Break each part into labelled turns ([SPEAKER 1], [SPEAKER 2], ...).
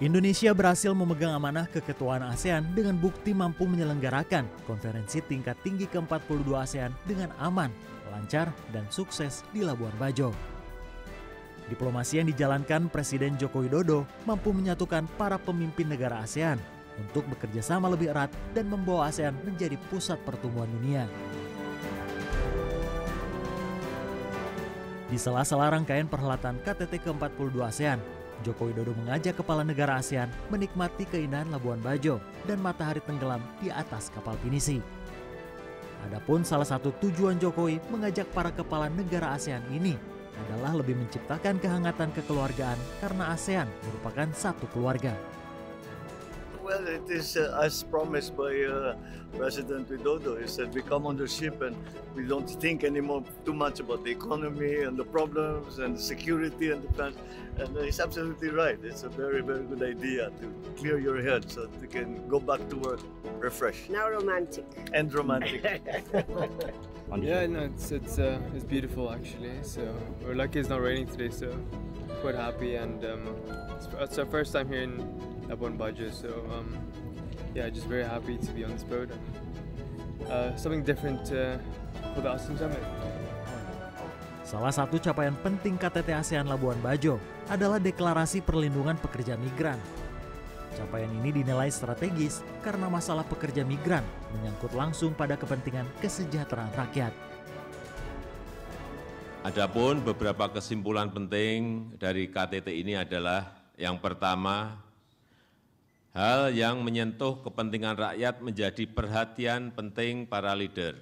[SPEAKER 1] Indonesia berhasil memegang amanah keketuaan ASEAN dengan bukti mampu menyelenggarakan konferensi tingkat tinggi ke-42 ASEAN dengan aman, lancar, dan sukses di Labuan Bajo. Diplomasi yang dijalankan Presiden Joko Widodo mampu menyatukan para pemimpin negara ASEAN untuk bekerja sama lebih erat dan membawa ASEAN menjadi pusat pertumbuhan dunia. Di sela-sela rangkaian perhelatan KTT ke-42 ASEAN, Joko Widodo mengajak kepala negara ASEAN menikmati keindahan Labuan Bajo dan matahari tenggelam di atas kapal pinisi. Adapun salah satu tujuan Jokowi mengajak para kepala negara ASEAN ini adalah lebih menciptakan kehangatan kekeluargaan karena ASEAN merupakan satu keluarga. well, it is uh, as promised by uh, President Widodo. He said,
[SPEAKER 2] we come on the ship and we don't think anymore too much about the economy and the problems and the security and the plans. And uh, he's absolutely right. It's a very, very good idea to clear your head so that you can go back to work refreshed. Now romantic. And romantic.
[SPEAKER 1] yeah, no, it's, it's, uh, it's beautiful actually. So we're lucky it's not raining today, so quite happy. And um, it's our first time here in up on So um, yeah, just very happy to be on this boat and uh, something different uh, for the ASEAN Summit. Salah satu capaian penting KTT ASEAN Labuan Bajo adalah deklarasi perlindungan pekerja migran. Capaian ini dinilai strategis karena masalah pekerja migran menyangkut langsung pada kepentingan kesejahteraan rakyat. Adapun beberapa
[SPEAKER 2] kesimpulan penting dari KTT ini adalah yang pertama, hal yang menyentuh kepentingan rakyat menjadi perhatian penting para leader,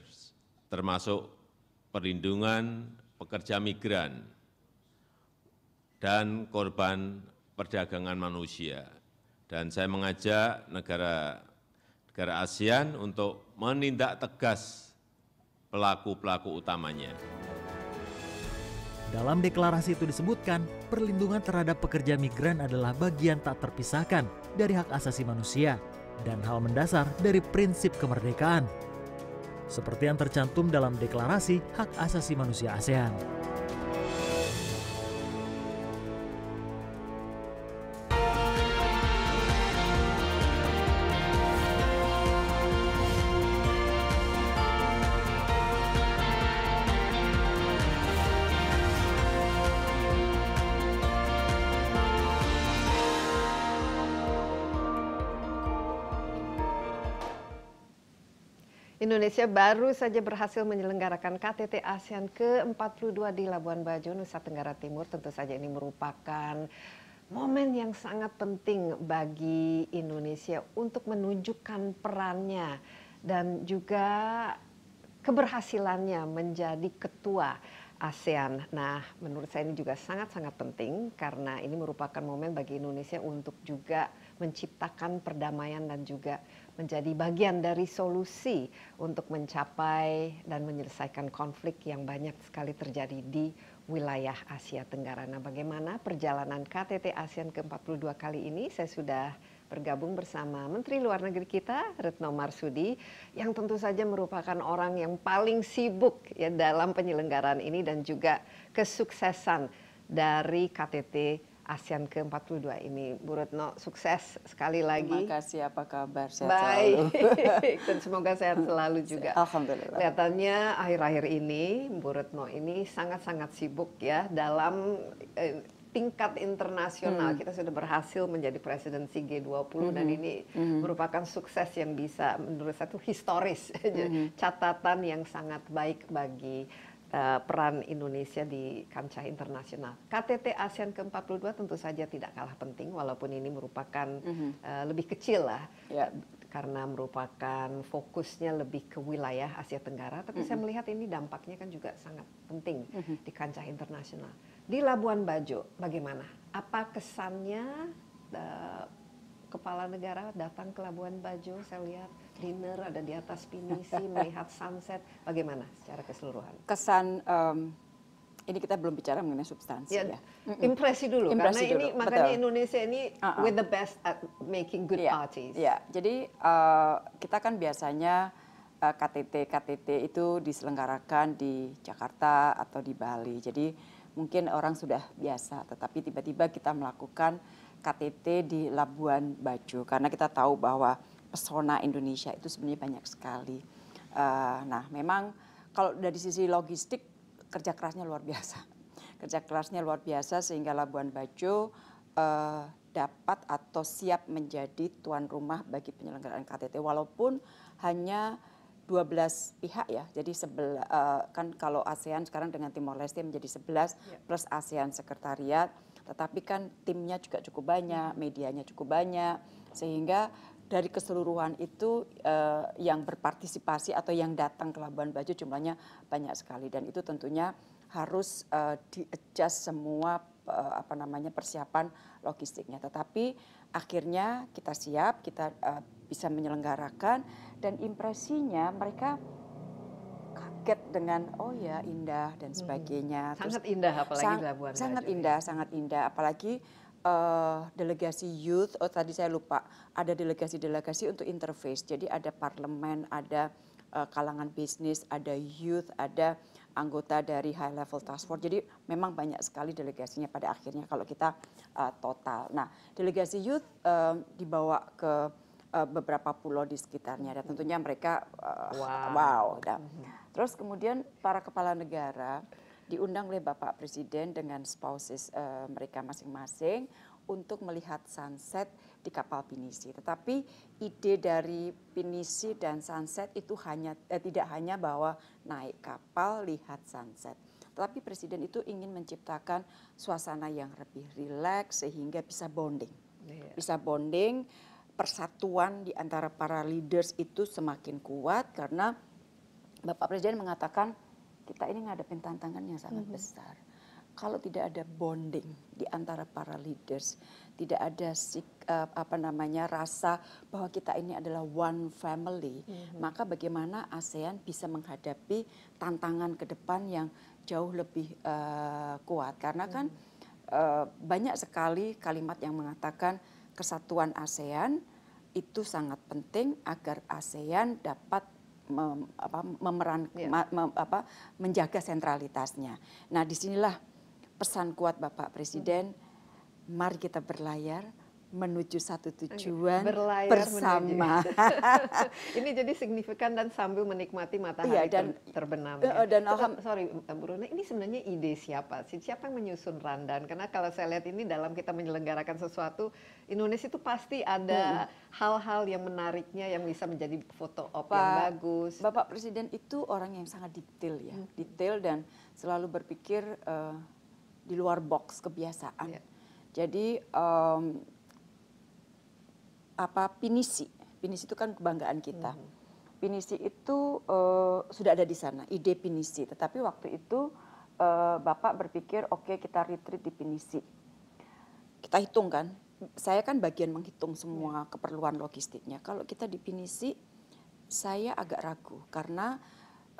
[SPEAKER 2] termasuk perlindungan pekerja migran dan korban perdagangan manusia. Dan saya mengajak negara negara ASEAN untuk menindak tegas pelaku-pelaku utamanya.
[SPEAKER 1] Dalam deklarasi itu disebutkan, perlindungan terhadap pekerja migran adalah bagian tak terpisahkan dari hak asasi manusia dan hal mendasar dari prinsip kemerdekaan. Seperti yang tercantum dalam deklarasi hak asasi manusia ASEAN.
[SPEAKER 2] indonesia baru saja berhasil menyelenggarakan ktt asean ke empat puluh dua di labuan bajo nusa tenggara timur tentu saja ini merupakan momen yang sangat penting bagi indonesia untuk menunjukkan perannya dan juga keberhasilannya menjadi ketua ASEAN. Nah, menurut saya ini juga sangat-sangat penting karena ini merupakan momen bagi Indonesia untuk juga menciptakan perdamaian dan juga menjadi bagian dari solusi untuk mencapai dan menyelesaikan konflik yang banyak sekali terjadi di wilayah Asia Tenggara. Nah, bagaimana perjalanan KTT ASEAN ke-42 kali ini? Saya sudah bergabung bersama Menteri Luar Negeri kita Retno Marsudi yang tentu saja merupakan orang yang paling sibuk ya dalam penyelenggaraan ini dan juga kesuksesan dari KTT ASEAN ke 42 ini Bu Retno sukses sekali lagi terima kasih apa kabar sehat baik selalu. dan semoga sehat selalu juga Alhamdulillah kelihatannya akhir-akhir ini Bu Retno ini sangat-sangat sibuk ya dalam eh, tingkat internasional hmm. kita sudah berhasil menjadi presidensi G20 hmm. dan ini hmm. merupakan sukses yang bisa menurut saya itu historis hmm. catatan yang sangat baik bagi Eh, peran Indonesia di kancah internasional. KTT ASEAN ke-42 tentu saja tidak kalah penting walaupun ini merupakan mm -hmm. uh, lebih kecil lah yeah. karena merupakan fokusnya lebih ke wilayah Asia Tenggara tapi mm -hmm. saya mhm. melihat ini dampaknya kan juga sangat penting mm -hmm. di kancah internasional. Di Labuan Bajo bagaimana? Apa kesannya uh, kepala negara datang ke Labuan Bajo saya lihat dinner ada di atas pinisi melihat sunset bagaimana secara keseluruhan
[SPEAKER 3] kesan um, ini kita belum bicara mengenai substansi ya. ya. Impresi dulu impresi karena dulu. ini makanya Betul.
[SPEAKER 2] Indonesia ini uh -uh. with the
[SPEAKER 3] best at making good yeah. parties. Ya, yeah. jadi uh, kita kan biasanya eh, KTT KTT itu diselenggarakan di Jakarta atau di Bali. Jadi mungkin orang sudah biasa, tetapi tiba-tiba kita melakukan KTT di Labuan Bajo karena kita tahu bahwa pesona Indonesia itu sebenarnya banyak sekali. Uh, nah, memang kalau dari sisi logistik kerja kerasnya luar biasa. Kerja kerasnya luar biasa sehingga Labuan Bajo uh, dapat atau siap menjadi tuan rumah bagi penyelenggaraan KTT walaupun hanya 12 pihak ya. Jadi sebelah, eh, uh, kan kalau ASEAN sekarang dengan Timor Leste menjadi 11 yeah. plus ASEAN sekretariat, tetapi kan timnya juga cukup banyak, medianya cukup banyak sehingga dari keseluruhan itu eh, yang berpartisipasi atau yang datang ke Labuan Bajo jumlahnya banyak sekali dan itu tentunya harus eh, di adjust semua eh, apa namanya persiapan logistiknya. Tetapi akhirnya kita siap, kita eh, bisa menyelenggarakan dan impresinya mereka kaget dengan oh ya indah dan hmm. sebagainya. Hmm. Sangat Terus, indah apalagi sangat, Labuan Bajo. Sangat indah, sangat indah apalagi uh, delegasi youth, oh tadi saya lupa, ada delegasi-delegasi untuk interface. Jadi ada parlemen, ada uh, kalangan bisnis, ada youth, ada anggota dari high level task force. Jadi memang banyak sekali delegasinya pada akhirnya kalau kita uh, total. Nah, delegasi youth uh, dibawa ke uh, beberapa pulau di sekitarnya dan tentunya mereka uh, wow. wow. terus kemudian para kepala negara diundang oleh Bapak Presiden dengan spouses uh, mereka masing-masing untuk melihat sunset di kapal pinisi. Tetapi ide dari pinisi dan sunset itu hanya eh, tidak hanya bahwa naik kapal lihat sunset. Tetapi presiden itu ingin menciptakan suasana yang lebih rileks sehingga bisa bonding. Yeah. Bisa bonding, persatuan di antara para leaders itu semakin kuat karena Bapak Presiden mengatakan kita ini ngadepin tantangan yang sangat mm -hmm. besar. Kalau tidak ada bonding di antara para leaders, tidak ada sik, uh, apa namanya rasa bahwa kita ini adalah one family, mm -hmm. maka bagaimana ASEAN bisa menghadapi tantangan ke depan yang jauh lebih uh, kuat? Karena kan mm -hmm. uh, banyak sekali kalimat yang mengatakan kesatuan ASEAN itu sangat penting agar ASEAN dapat mem, apa, memeran yeah. mem, apa, menjaga sentralitasnya. Nah disinilah pesan kuat Bapak Presiden, hmm. mari kita berlayar menuju satu tujuan Berlayar bersama.
[SPEAKER 2] ini jadi signifikan dan sambil menikmati matahari iya, dan, terbenam. Uh, dan Terus, sorry, Bu ini sebenarnya ide siapa Siapa yang menyusun randan? Karena kalau saya lihat ini dalam kita menyelenggarakan sesuatu, Indonesia itu pasti ada hmm. hal-hal hmm. yang menariknya yang bisa menjadi foto op Pak, yang bagus. Bapak Presiden
[SPEAKER 3] itu orang yang sangat detail ya, hmm. detail dan selalu berpikir uh, di luar box kebiasaan. Yeah. Jadi um, apa pinisi. Pinisi itu kan kebanggaan kita. Hmm. Pinisi itu uh, sudah ada di sana, ide pinisi. Tetapi waktu itu uh, Bapak berpikir, oke okay, kita retreat di pinisi. Kita hitung kan, saya kan bagian menghitung semua yeah. keperluan logistiknya. Kalau kita di pinisi, saya agak ragu karena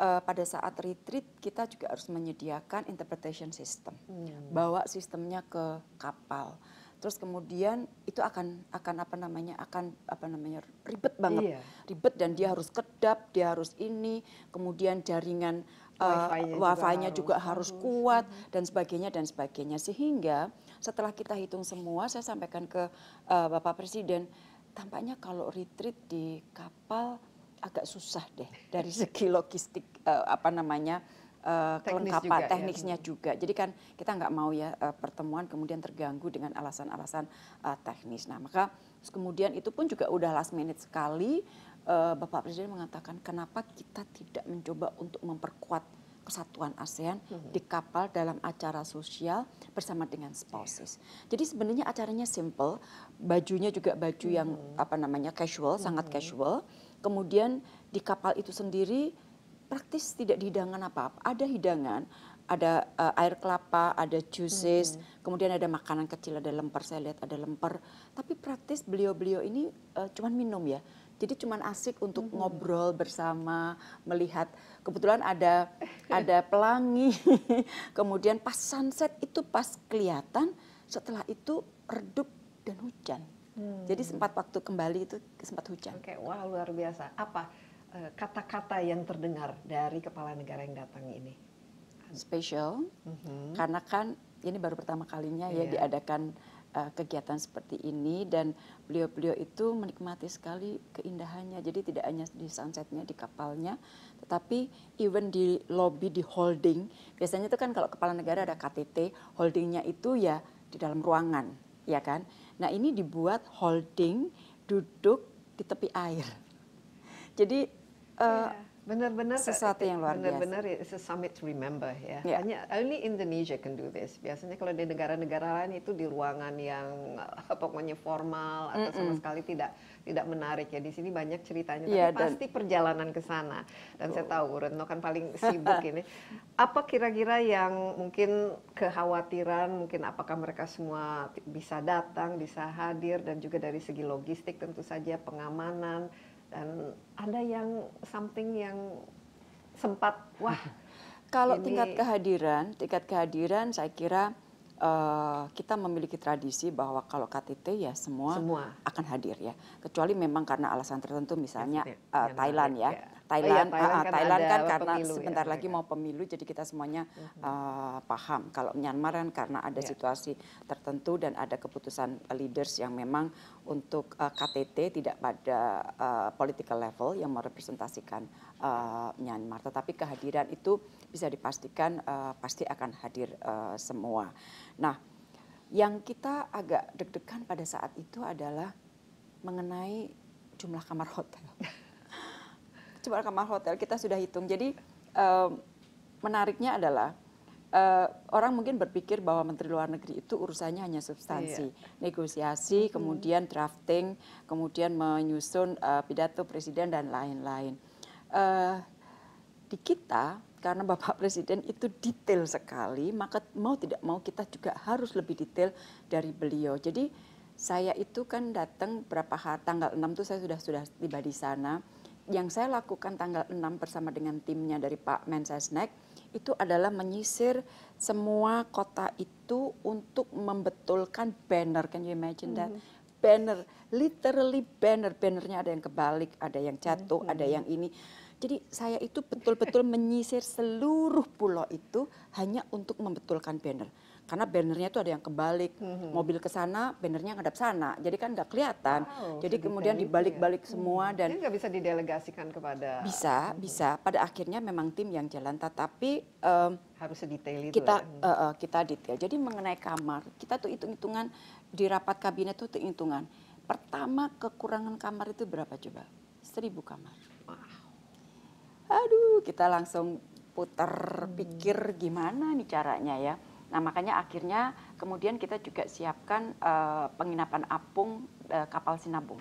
[SPEAKER 3] uh, pada saat retreat kita juga harus menyediakan interpretation system, hmm. bawa sistemnya ke kapal terus kemudian itu akan akan apa namanya akan apa namanya ribet banget iya. ribet dan dia harus kedap dia harus ini kemudian jaringan eh, wifi-nya wifi juga, harus, kuat hmm. dan sebagainya dan sebagainya sehingga setelah kita hitung semua saya sampaikan ke uh, bapak presiden tampaknya kalau retreat di kapal agak susah deh dari segi logistik uh, apa namanya Eh, kelengkapan ya, teknisnya ya. juga. Jadi kan kita nggak mau ya eh, pertemuan kemudian terganggu dengan alasan-alasan eh, teknis. Nah maka kemudian itu pun juga udah last minute sekali Bapak Presiden mengatakan kenapa kita tidak mencoba untuk memperkuat kesatuan ASEAN hmm. di kapal dalam acara sosial bersama dengan spouses. Iya. Jadi sebenarnya acaranya simple, bajunya juga baju yang hmm. apa namanya casual, sangat casual. Kemudian di kapal itu sendiri praktis tidak dihidangkan apa-apa. Ada hidangan, ada uh, air kelapa, ada juices, hmm. kemudian ada makanan kecil, ada lemper. Saya lihat ada lemper. Tapi praktis beliau-beliau ini uh, cuman minum ya. Jadi cuman asik untuk hmm. ngobrol bersama, melihat kebetulan ada ada pelangi. kemudian pas sunset itu pas kelihatan, setelah itu redup dan hujan. Hmm. Jadi sempat waktu
[SPEAKER 2] kembali itu sempat hujan. Oke, okay, wah luar biasa. Apa Eh, kata-kata yang terdengar
[SPEAKER 3] dari kepala negara yang datang ini? Spesial, mhm. karena kan ini baru pertama kalinya ya iya. diadakan eh, kegiatan seperti ini dan beliau-beliau itu menikmati sekali keindahannya. Jadi tidak hanya di sunsetnya di kapalnya, tetapi even di lobby di holding. Biasanya itu kan kalau kepala negara ada KTT, holdingnya itu ya di dalam ruangan, ya kan? Nah ini dibuat holding duduk di tepi air. Jadi Eh, benar-benar sesuatu
[SPEAKER 2] yang luar biasa. Benar-benar it's a ya, summit to remember ya. Yeah. Hanya only Indonesia can do this. Biasanya kalau di negara-negara lain itu di ruangan yang eh, pokoknya formal atau sama sekali tidak tidak menarik ya. Di sini banyak ceritanya yeah, tapi dan, pasti perjalanan ke sana. Dan oh. saya tahu Reno kan paling sibuk ini. Apa kira-kira yang mungkin kekhawatiran mungkin apakah mereka semua bisa datang, bisa hadir dan juga dari segi logistik tentu saja pengamanan dan ada yang something yang sempat
[SPEAKER 3] wah kalau ini... tingkat kehadiran tingkat kehadiran saya kira Uh, kita memiliki tradisi bahwa kalau KTT ya semua, semua akan hadir ya kecuali memang karena alasan tertentu misalnya uh, Thailand ya, ya Thailand, oh, iya, Thailand, uh, kan, Thailand kan karena pemilu, ya? sebentar ya, lagi mereka. Iya. mau pemilu, jadi kita semuanya uh, paham. Kalau Myanmar kan karena ada yeah. situasi tertentu dan ada keputusan leaders yang memang untuk uh, eh, KTT tidak pada uh, political level yang merepresentasikan uh, Myanmar, tetapi kehadiran itu bisa dipastikan uh, pasti akan hadir uh, semua. Nah, yang kita agak deg-degan pada saat itu adalah mengenai jumlah kamar hotel. cuma kamar hotel kita sudah hitung. Jadi uh, menariknya adalah uh, orang mungkin berpikir bahwa menteri luar negeri itu urusannya hanya substansi, iya. negosiasi, kemudian drafting, kemudian menyusun uh, pidato presiden dan lain-lain. Uh, di kita karena Bapak Presiden itu detail sekali, maka mau tidak mau kita juga harus lebih detail dari beliau. Jadi saya itu kan datang berapa hari, tanggal 6 itu saya sudah sudah tiba di sana yang saya lakukan tanggal 6 bersama dengan timnya dari Pak Mensesnek itu adalah menyisir semua kota itu untuk membetulkan banner. Can you imagine that? Mm -hmm. Banner, literally banner. Bannernya ada yang kebalik, ada yang jatuh, mm -hmm. ada mhm. yang ini. Jadi saya itu betul-betul menyisir seluruh pulau itu hanya untuk membetulkan banner karena bannernya itu ada yang kebalik mm-hmm. mobil ke sana bannernya ngadap sana jadi kan nggak kelihatan wow, jadi gitu kemudian kan. dibalik-balik ya. semua hmm. dan nggak bisa didelegasikan kepada bisa mm-hmm. bisa pada akhirnya memang tim yang jalan tetapi um, harus detail itu kita ya. uh, kita detail jadi mengenai kamar kita tuh hitung-hitungan di rapat kabinet tuh hitung-hitungan pertama kekurangan kamar itu berapa coba seribu kamar wow. aduh kita langsung putar mhm. pikir gimana nih caranya ya nah makanya akhirnya kemudian kita juga siapkan eh, penginapan apung eh, kapal sinabung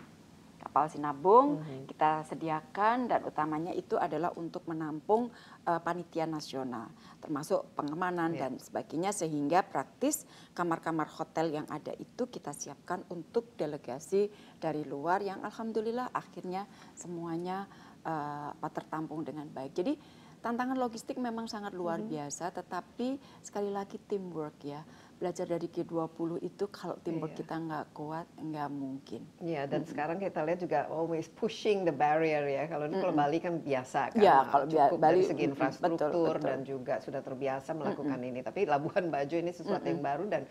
[SPEAKER 3] kapal sinabung mm-hmm. kita sediakan dan utamanya itu adalah untuk menampung uh, panitia nasional termasuk pengemanan yeah. dan sebagainya sehingga praktis kamar-kamar hotel yang ada itu kita siapkan untuk delegasi dari luar yang alhamdulillah akhirnya semuanya uh, tertampung dengan baik jadi tantangan logistik memang sangat luar -hmm. biasa, tetapi sekali lagi teamwork ya. Belajar dari G20 itu kalau iya. teamwork yeah. kita nggak kuat, nggak mungkin. Iya, dan -hmm. sekarang
[SPEAKER 2] kita lihat juga always pushing the barrier ya. Kalau ini -hmm. kalau Bali kan biasa kan, yeah, kalau cukup Bali, dari segi infrastruktur betul, betul. dan juga sudah terbiasa melakukan -hmm. ini. Tapi Labuan Bajo ini sesuatu -hmm. yang baru dan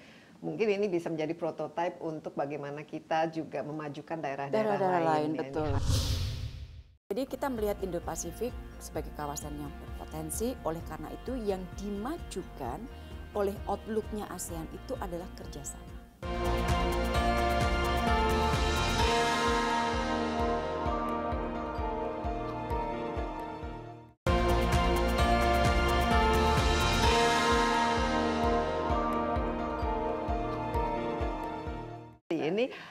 [SPEAKER 2] mungkin ini bisa menjadi prototipe untuk bagaimana kita juga memajukan daerah-daerah lain. lain ya, betul. Ini.
[SPEAKER 3] Jadi kita melihat Indo-Pasifik sebagai kawasan yang berpotensi, oleh karena itu yang dimajukan oleh outlooknya ASEAN itu adalah kerjasama.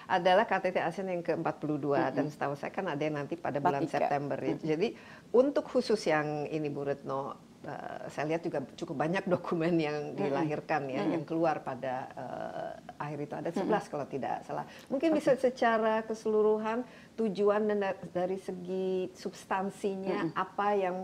[SPEAKER 2] adalah ktt asean yang ke empat puluh dua dan setahu saya kan ada yang nanti pada bulan september ya jadi untuk khusus yang ini bu retno eh, saya lihat juga cukup banyak dokumen yang dilahirkan ya, yang keluar pada eh, akhir itu ada sebelas kalau tidak salah. Mungkin bisa secara keseluruhan tujuan dan dari segi substansinya apa yang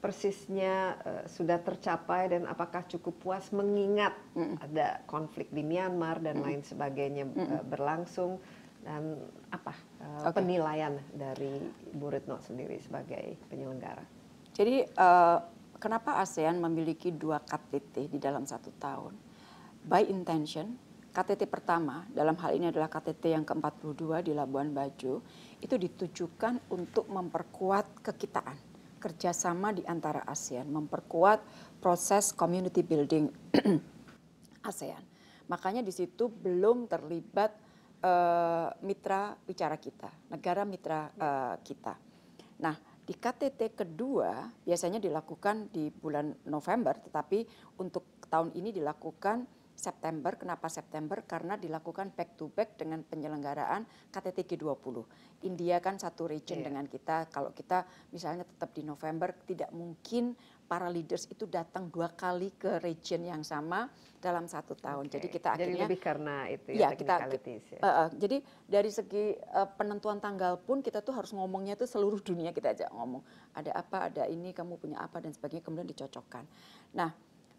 [SPEAKER 2] persisnya eh, sudah tercapai dan apakah cukup puas mengingat ada konflik di Myanmar dan lain sebagainya eh, berlangsung dan apa eh,
[SPEAKER 3] penilaian dari Bu Retno sendiri sebagai penyelenggara? Jadi kenapa ASEAN memiliki dua KTT di dalam satu tahun? By intention, KTT pertama dalam hal ini adalah KTT yang ke-42 di Labuan Bajo itu ditujukan untuk memperkuat kekitaan kerjasama di antara ASEAN, memperkuat proses community building ASEAN. Makanya di situ belum terlibat uh, mitra bicara kita, negara mitra uh, kita. Nah, di KTT kedua biasanya dilakukan di bulan November, tetapi untuk tahun ini dilakukan September. Kenapa September? Karena dilakukan back to back dengan penyelenggaraan KTT G20. India kan satu region yeah. dengan kita. Kalau kita misalnya tetap di November, tidak mungkin para leaders itu datang dua kali ke region yang sama dalam satu tahun. Okay. Jadi kita akhirnya jadi lebih karena itu ya, iya, ya kita ya. Uh, uh, jadi dari segi uh, penentuan tanggal pun kita tuh harus ngomongnya itu seluruh dunia kita ajak ngomong ada apa ada ini kamu punya apa dan sebagainya kemudian dicocokkan. Nah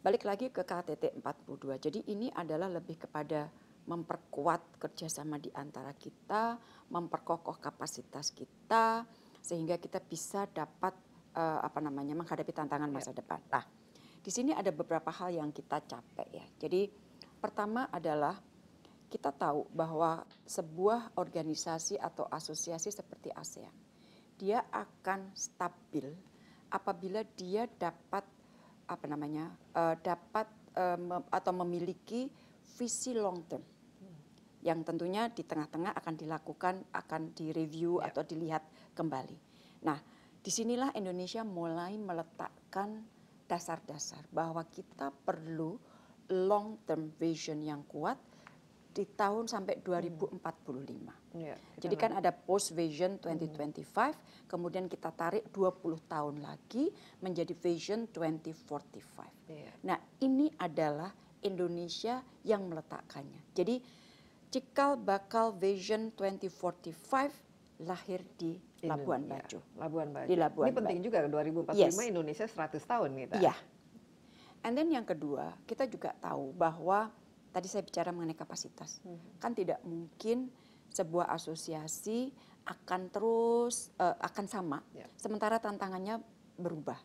[SPEAKER 3] Balik lagi ke KTT 42. Jadi ini adalah lebih kepada memperkuat kerjasama di antara kita, memperkokoh kapasitas kita, sehingga kita bisa dapat uh, apa namanya menghadapi tantangan ya. masa depan. Nah, di sini ada beberapa hal yang kita capek ya. Jadi pertama adalah kita tahu bahwa sebuah organisasi atau asosiasi seperti ASEAN, dia akan stabil apabila dia dapat apa namanya uh, dapat uh, me atau memiliki visi long term yang tentunya di tengah-tengah akan dilakukan akan direview yeah. atau dilihat kembali. Nah, disinilah Indonesia mulai meletakkan dasar-dasar bahwa kita perlu long term vision yang kuat di tahun sampai 2045. Hmm.
[SPEAKER 2] Ya, Jadi kan ada
[SPEAKER 3] post vision 2025, hmm. kemudian kita tarik 20 tahun lagi menjadi vision 2045. Ya. Nah, ini adalah Indonesia yang meletakkannya. Jadi cikal bakal vision 2045 lahir di Labuan Bajo. Labuan Bajo. Di Labuan ini penting juga 2045 yes. Indonesia 100 tahun kita. Iya. And then yang kedua, kita juga tahu bahwa Tadi saya bicara mengenai kapasitas. Hmm. Kan tidak mungkin sebuah asosiasi akan terus uh, akan sama. Yeah. Sementara tantangannya berubah.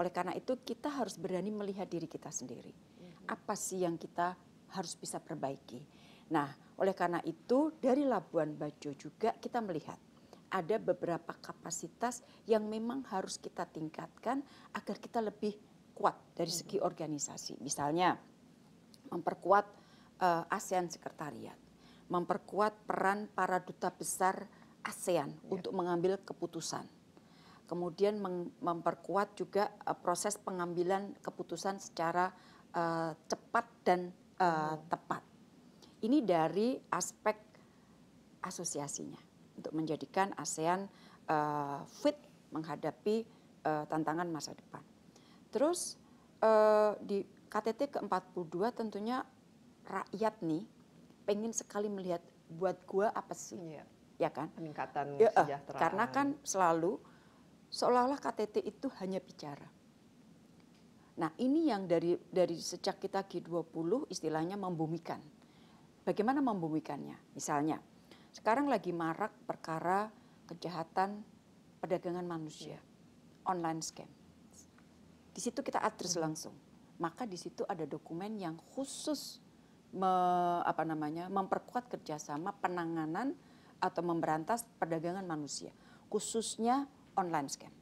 [SPEAKER 3] Oleh karena itu kita harus berani melihat diri kita sendiri. Mm-hmm. Apa sih yang kita harus bisa perbaiki? Nah, oleh karena itu dari Labuan Bajo juga kita melihat ada beberapa kapasitas yang memang harus kita tingkatkan agar kita lebih kuat dari segi hmm. organisasi. Misalnya memperkuat Eh, ASEAN Sekretariat, memperkuat peran para duta besar ASEAN ya. untuk mengambil keputusan. Kemudian memperkuat juga eh, proses pengambilan keputusan secara uh, cepat dan uh, oh. tepat. Ini dari aspek asosiasinya untuk menjadikan ASEAN uh, fit menghadapi uh, tantangan masa depan. Terus uh, di KTT ke-42 tentunya rakyat nih pengen sekali melihat buat gua apa sih iya. ya kan peningkatan ya, karena kan selalu seolah-olah KTT itu hanya bicara nah ini yang dari dari sejak kita G20 istilahnya membumikan bagaimana membumikannya misalnya sekarang lagi marak perkara kejahatan perdagangan manusia iya. online scam di situ kita address mm-hmm. langsung maka di situ ada dokumen yang khusus me, apa namanya memperkuat kerjasama penanganan atau memberantas perdagangan manusia khususnya online scam.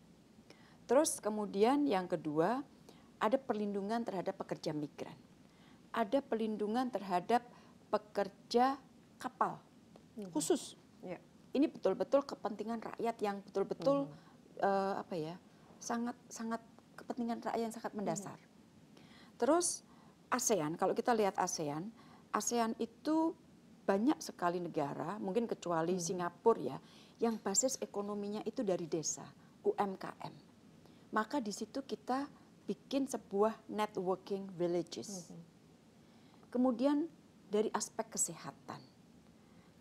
[SPEAKER 3] Terus kemudian yang kedua ada perlindungan terhadap pekerja migran, ada perlindungan terhadap pekerja kapal hmm. khusus. Ya. Ini betul-betul kepentingan rakyat yang betul-betul hmm. uh, apa ya sangat sangat kepentingan rakyat yang sangat mendasar. Hmm. Terus ASEAN, kalau kita lihat ASEAN, ASEAN itu banyak sekali negara, mungkin kecuali hmm. Singapura ya, yang basis ekonominya itu dari desa, UMKM. Maka di situ kita bikin sebuah networking villages. Hmm. Kemudian dari aspek kesehatan.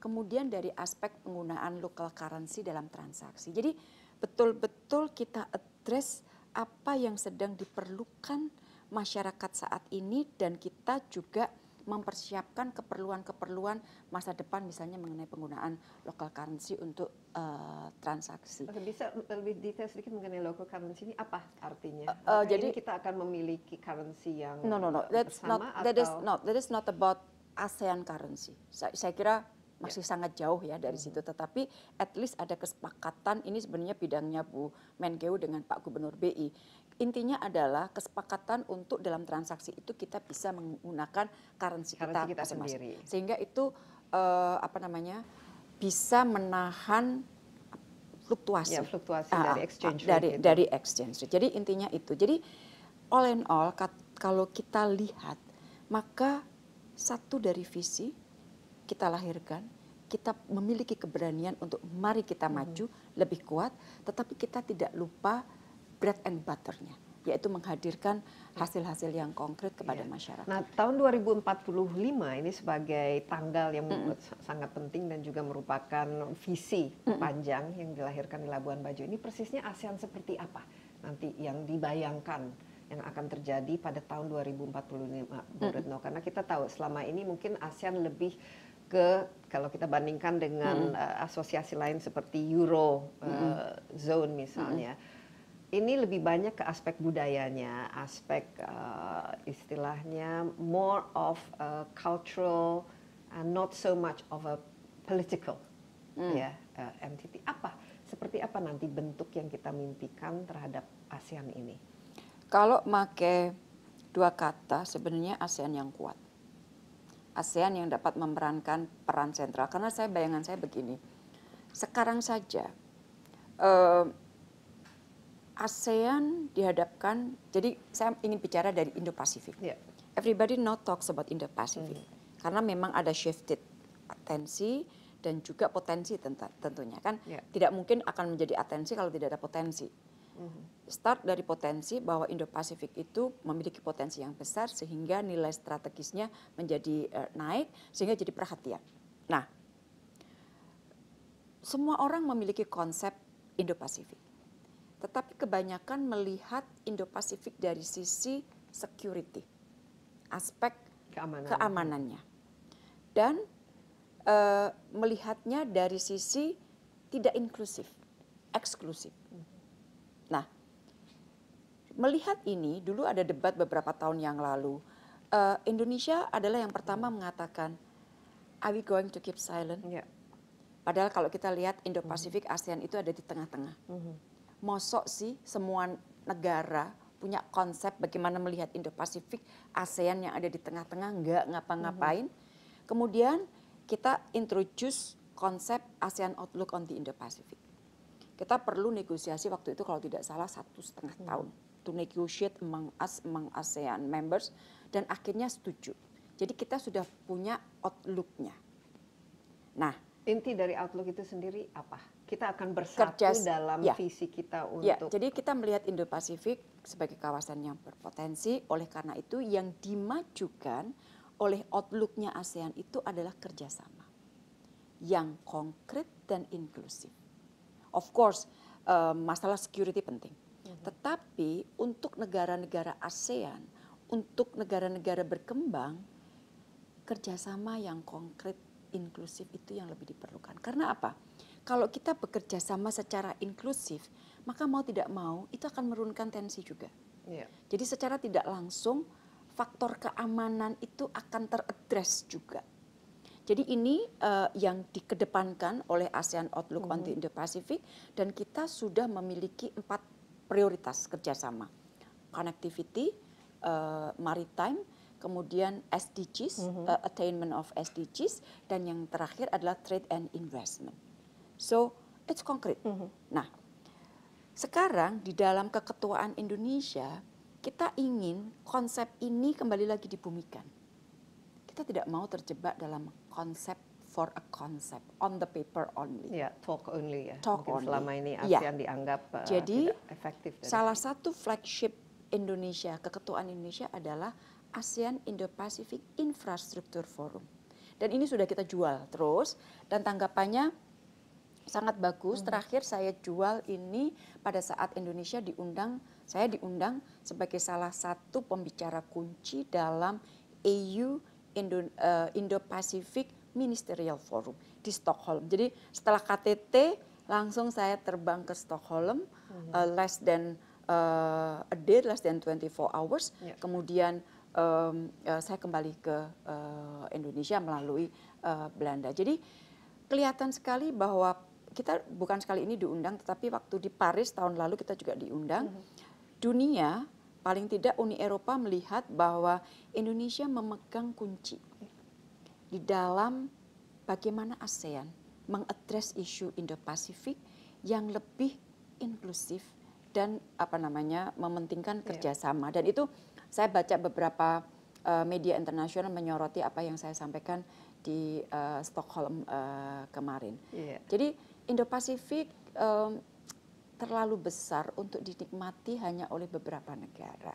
[SPEAKER 3] Kemudian dari aspek penggunaan local currency dalam transaksi. Jadi betul-betul kita address apa yang sedang diperlukan masyarakat saat ini dan kita juga mempersiapkan keperluan-keperluan masa depan misalnya mengenai penggunaan local currency untuk uh, transaksi. Oke, bisa lebih detail sedikit mengenai local currency ini apa artinya? Uh, uh, jadi ini
[SPEAKER 2] kita akan memiliki currency yang No no no, that's bersama, not that atau? is not
[SPEAKER 3] that is not about ASEAN currency. Saya, saya kira ya. masih yeah. sangat jauh ya dari mm -hmm. situ tetapi at least ada kesepakatan ini sebenarnya bidangnya Bu Menkeu dengan Pak Gubernur BI Intinya adalah kesepakatan untuk dalam transaksi itu kita bisa menggunakan currency, currency kita, kita sendiri. Sehingga itu uh, apa namanya? bisa menahan fluktuasi, ya, fluktuasi uh, dari ah, exchange rate. Dari, gitu. dari exchange rate. Jadi intinya itu. Jadi all in all kat, kalau kita lihat maka satu dari visi kita lahirkan kita memiliki keberanian untuk mari kita hmm. maju hmm. lebih kuat tetapi kita tidak lupa bread and butternya yaitu menghadirkan hasil-hasil yang konkret kepada ya. masyarakat. Nah, tahun 2045 ini
[SPEAKER 2] sebagai tanggal yang mm -mm. sangat penting dan juga merupakan visi mm -mm. panjang yang dilahirkan di Labuan Bajo. Ini persisnya ASEAN seperti apa nanti yang dibayangkan yang akan terjadi pada tahun 2045, Bu Retno? Mm -mm. Karena kita tahu selama ini mungkin ASEAN lebih ke kalau kita bandingkan dengan mm -mm. asosiasi lain seperti Euro uh, mm Zone misalnya. Mm -mm ini lebih banyak ke aspek budayanya, aspek eh, istilahnya more of a cultural and uh, not so much of a political hmm. ya uh, entity.
[SPEAKER 3] Apa seperti apa nanti bentuk yang kita mimpikan terhadap ASEAN ini? Kalau make dua kata sebenarnya ASEAN yang kuat. ASEAN yang dapat memerankan peran sentral karena saya bayangan saya begini. Sekarang saja uh, ASEAN dihadapkan, jadi saya ingin bicara dari Indo-Pasifik. Yeah. Everybody now talks about Indo-Pasifik. Mm. Karena memang ada shifted atensi dan juga potensi tentunya kan. Yeah. Tidak mungkin akan menjadi atensi kalau tidak ada potensi. Mm. Start dari potensi bahwa Indo-Pasifik itu memiliki potensi yang besar sehingga nilai strategisnya menjadi uh, naik sehingga jadi perhatian. Nah, semua orang memiliki konsep Indo-Pasifik tetapi kebanyakan melihat Indo-Pasifik dari sisi security, aspek
[SPEAKER 2] keamanan. keamanannya,
[SPEAKER 3] dan e, melihatnya dari sisi tidak inklusif, eksklusif. Nah, melihat ini dulu ada debat beberapa tahun yang lalu. E, Indonesia adalah yang pertama hmm. mengatakan, "Are we going to keep silent?" Yeah. Padahal kalau kita lihat Indo-Pasifik, hmm. ASEAN itu ada di tengah-tengah. Mm -hmm mosok sih semua negara punya konsep bagaimana melihat Indo-Pasifik, ASEAN yang ada di tengah-tengah nggak ngapa-ngapain. Mm -hmm. Kemudian kita introduce konsep ASEAN Outlook on the indo pasifik Kita perlu negosiasi waktu itu kalau tidak salah satu setengah mm -hmm. tahun to negotiate among us, among ASEAN members dan akhirnya setuju. Jadi kita sudah punya outlooknya. Nah, inti dari
[SPEAKER 2] outlook itu sendiri
[SPEAKER 3] apa? kita
[SPEAKER 2] akan bersatu Kerjas, dalam ya.
[SPEAKER 3] visi kita ya, untuk. Ya, jadi kita melihat Indo-Pasifik sebagai kawasan yang berpotensi. Oleh karena itu yang dimajukan oleh outlooknya ASEAN itu adalah kerjasama yang konkret dan inklusif. Of course, uh, masalah security penting. Mhm. Tetapi untuk negara-negara ASEAN, untuk negara-negara berkembang, kerjasama yang konkret, inklusif itu yang lebih diperlukan. Karena apa? Kalau kita bekerja sama secara inklusif, maka mau tidak mau itu akan menurunkan tensi juga. Yeah. Jadi secara tidak langsung faktor keamanan itu akan teradres juga. Jadi ini uh, yang dikedepankan oleh ASEAN Outlook mm -hmm. on the mhm. Indo-Pacific dan kita sudah memiliki empat prioritas kerjasama. Connectivity, uh, maritime, kemudian SDGs, mm -hmm. uh, eh, attainment of SDGs, dan yang terakhir adalah trade and investment. So it's concrete. Mm -hmm. Nah, sekarang di dalam keketuaan Indonesia kita ingin konsep ini kembali lagi dibumikan. Kita tidak mau terjebak dalam konsep for a concept on the paper only. Ya, talk only ya. Talk Mungkin only. selama ini ya. ASEAN yeah.
[SPEAKER 2] dianggap uh, Jadi, tidak
[SPEAKER 3] efektif. Jadi salah itu. satu flagship Indonesia, keketuaan Indonesia adalah ASEAN Indo-Pacific Infrastructure Forum. Dan ini sudah kita jual terus dan tanggapannya sangat bagus. Hmm. Terakhir saya jual ini pada saat Indonesia diundang, saya diundang sebagai salah satu pembicara kunci dalam EU Indo, uh, eh, Indo Pacific Ministerial Forum di Stockholm. Jadi setelah KTT langsung saya terbang ke Stockholm hmm uh, less than uh, a day, less than 24 hours. Yeah. Kemudian um, uh, saya kembali ke uh, Indonesia melalui uh, Belanda. Jadi kelihatan sekali bahwa kita bukan sekali ini diundang, tetapi waktu di Paris tahun lalu kita juga diundang. Mm-hmm. Dunia paling tidak Uni Eropa melihat bahwa Indonesia memegang kunci di dalam bagaimana ASEAN mengadres isu Indo-Pasifik yang lebih inklusif dan apa namanya mementingkan iya. kerjasama dan itu saya baca beberapa uh, media internasional menyoroti apa yang saya sampaikan di uh, Stockholm uh, kemarin. Yeah. Jadi Indo-Pasifik um, terlalu besar untuk dinikmati hanya oleh beberapa negara.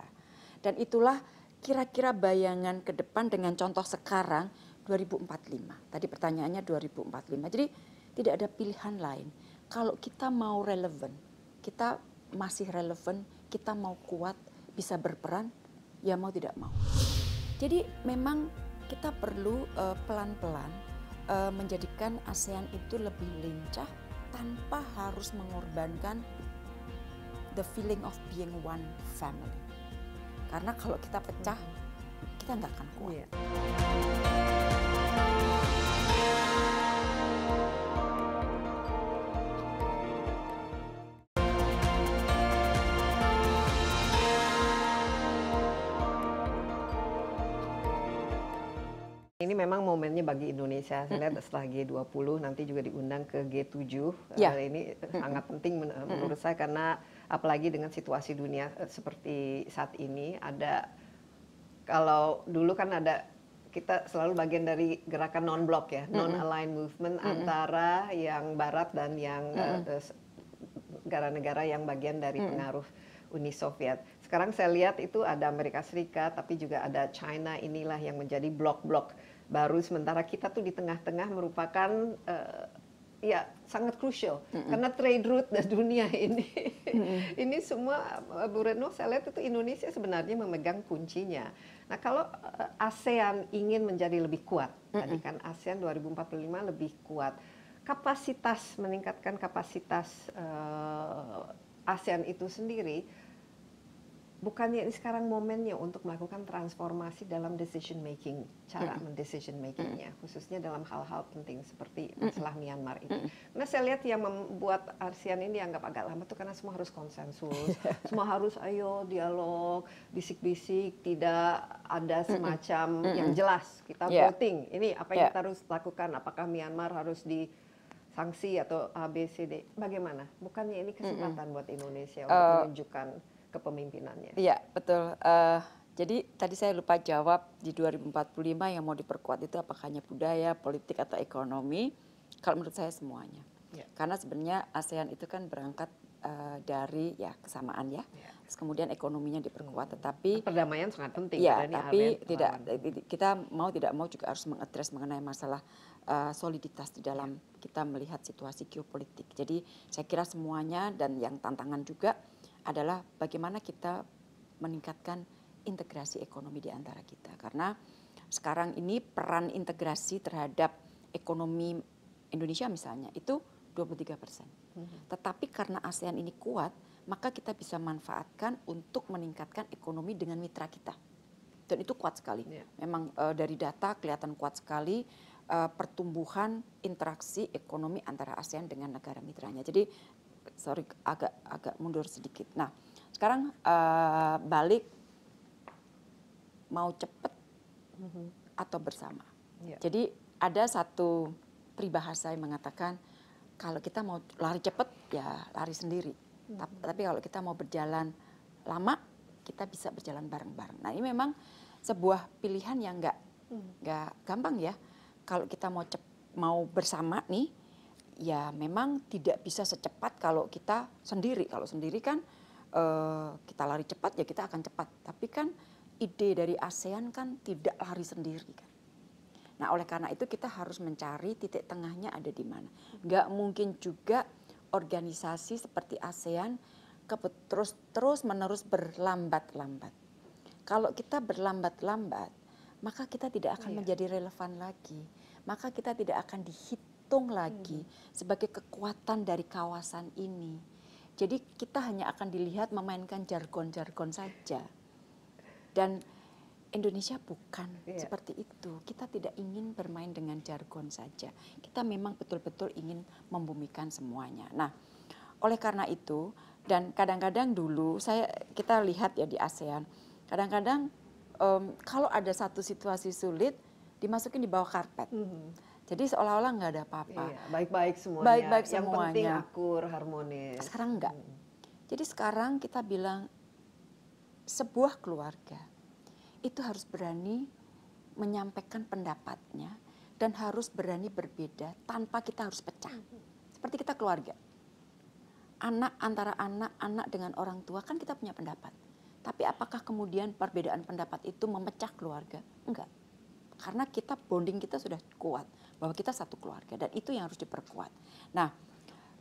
[SPEAKER 3] Dan itulah kira-kira bayangan ke depan dengan contoh sekarang 2045. Tadi pertanyaannya 2045. Jadi tidak ada pilihan lain. Kalau kita mau relevan, kita masih relevan, kita mau kuat, bisa berperan, ya mau tidak mau. Jadi memang kita perlu eh, pelan-pelan uh, uh, menjadikan ASEAN itu lebih lincah, tanpa harus mengorbankan the feeling of being one family. Karena kalau kita pecah, hmm. kita nggak akan kuat. Yeah.
[SPEAKER 2] memang momennya bagi Indonesia. Saya lihat setelah G20 nanti juga diundang ke G7. Eh, ya. Ini sangat penting menurut saya karena apalagi dengan situasi dunia eh, seperti saat ini ada kalau dulu kan ada kita selalu bagian dari gerakan non blok ya, non align movement antara yang barat dan yang eh, negara-negara yang bagian dari pengaruh Uni Soviet. Sekarang saya lihat itu ada Amerika Serikat, tapi juga ada China inilah yang menjadi blok-blok baru sementara kita tuh di tengah-tengah merupakan eh, ya sangat krusial karena trade route dan dunia ini ini semua eh, Bu Reno saya lihat itu Indonesia sebenarnya memegang kuncinya. Nah kalau eh, ASEAN ingin menjadi lebih kuat, tadi kan ASEAN dua ribu empat puluh lima lebih kuat, kapasitas meningkatkan kapasitas ASEAN itu sendiri bukannya ini sekarang momennya untuk melakukan transformasi dalam decision making cara mendecision makingnya khususnya dalam hal-hal penting seperti masalah Myanmar ini. Mm. Nah saya lihat yang membuat ASEAN ini dianggap agak lama itu karena semua harus konsensus, semua harus ayo dialog, bisik-bisik, tidak ada semacam yang jelas kita voting. Ini apa yang kita harus lakukan? Apakah Myanmar harus di sanksi atau ABCD? Bagaimana? Bukannya ini kesempatan buat Indonesia untuk uh, menunjukkan kepemimpinannya.
[SPEAKER 3] Iya, betul. Uh, jadi tadi saya lupa jawab di 2045 yang mau diperkuat itu apakah hanya budaya, politik atau ekonomi? Kalau menurut saya semuanya. Ya. Karena sebenarnya ASEAN itu kan berangkat uh, dari ya kesamaan ya. ya. Terus kemudian ekonominya diperkuat, hmm. tetapi perdamaian sangat penting. Iya, tapi tidak eh, kita mau tidak mau juga harus mengadres mengenai masalah uh, soliditas di dalam ya. kita melihat situasi geopolitik. Jadi saya kira semuanya dan yang tantangan juga adalah bagaimana kita meningkatkan integrasi ekonomi di antara kita. Karena sekarang ini peran integrasi terhadap ekonomi Indonesia misalnya itu 23 persen. Mm-hmm. Tetapi karena ASEAN ini kuat, maka kita bisa manfaatkan untuk meningkatkan ekonomi dengan mitra kita. Dan itu kuat sekali. Iya. Memang e, dari data kelihatan kuat sekali e, pertumbuhan interaksi ekonomi antara ASEAN dengan negara mitranya. Jadi sorry agak agak mundur sedikit. Nah sekarang uh, balik mau cepet mm -hmm. atau bersama. Yeah. Jadi ada satu peribahasa yang mengatakan kalau kita mau lari cepet ya lari sendiri. Mm -hmm. Tapi kalau kita mau berjalan lama kita bisa berjalan bareng-bareng. Nah ini memang sebuah pilihan yang nggak mm. nggak mm -hmm. gampang ya. Kalau kita mau cep, mau bersama nih ya memang tidak bisa secepat kalau kita sendiri. Kalau sendiri kan eh, kita lari cepat ya kita akan cepat. Tapi kan ide dari ASEAN kan tidak lari sendiri kan. Nah oleh karena itu kita harus mencari titik tengahnya ada di mana. Gak mungkin juga organisasi seperti ASEAN terus terus menerus berlambat-lambat. Kalau kita berlambat-lambat, maka kita tidak akan iya. menjadi relevan lagi. Maka kita tidak akan dihitung lagi hmm. sebagai kekuatan dari kawasan ini. Jadi kita hanya akan dilihat memainkan jargon-jargon saja. Dan Indonesia bukan yeah. seperti itu. Kita tidak ingin bermain dengan jargon saja. Kita memang betul-betul ingin membumikan semuanya. Nah, oleh karena itu dan kadang-kadang dulu saya kita lihat ya di ASEAN, kadang-kadang um, kalau ada satu situasi sulit dimasukin di bawah karpet. Mm -hmm jadi seolah-olah nggak ada apa-apa. Iya, baik-baik semuanya. Baik-baik semuanya. Yang penting akur, harmonis. Sekarang enggak. Hmm. Jadi sekarang kita bilang sebuah keluarga itu harus berani menyampaikan pendapatnya dan harus berani berbeda tanpa kita harus pecah. Hmm. Seperti kita keluarga. Anak antara anak, anak dengan orang tua kan kita punya pendapat. Tapi apakah kemudian perbedaan pendapat itu memecah keluarga? Enggak karena kita bonding kita sudah kuat bahwa kita satu keluarga dan itu yang harus diperkuat. Nah,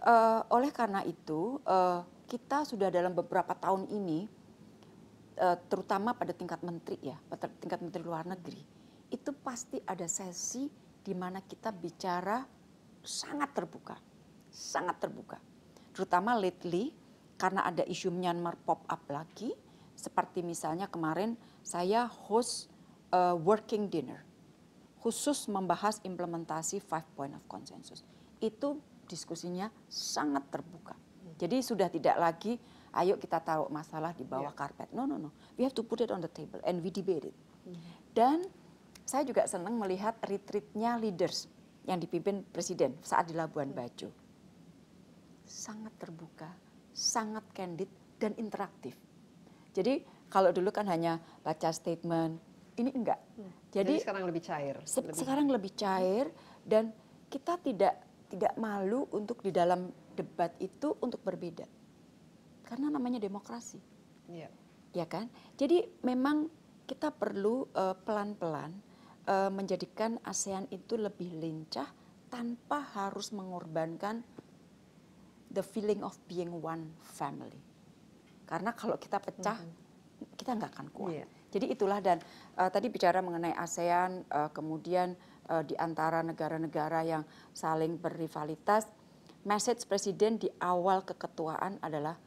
[SPEAKER 3] uh, oleh karena itu uh, kita sudah dalam beberapa tahun ini uh, terutama pada tingkat menteri ya, pada tingkat menteri luar negeri itu pasti ada sesi di mana kita bicara sangat terbuka, sangat terbuka. Terutama lately karena ada isu Myanmar pop up lagi seperti misalnya kemarin saya host a eh, working dinner khusus membahas implementasi five point of consensus. Itu diskusinya sangat terbuka. Jadi sudah tidak lagi ayo kita taruh masalah di bawah yeah. karpet. No no no. We have to put it on the table and we debate it. Mm -hmm. Dan saya juga senang melihat retreatnya leaders yang dipimpin presiden saat di Labuan hmm. Bajo. Sangat terbuka, sangat candid dan interaktif. Jadi kalau dulu kan hanya baca statement, ini enggak.
[SPEAKER 2] Hmm. Jadi, Jadi sekarang lebih cair. Se lebih. Sekarang
[SPEAKER 3] lebih cair dan kita tidak tidak malu untuk di dalam debat itu untuk berbeda. Karena namanya demokrasi. Iya. Ya kan? Jadi memang kita perlu eh, pelan-pelan uh, uh, menjadikan ASEAN itu lebih lincah tanpa harus mengorbankan the feeling of being one family. Karena kalau kita pecah, mm -hmm. kita nggak akan kuat. Yeah. Jadi itulah dan uh, tadi bicara mengenai ASEAN, uh, kemudian uh, di antara negara-negara yang saling berrivalitas, message presiden di awal keketuaan adalah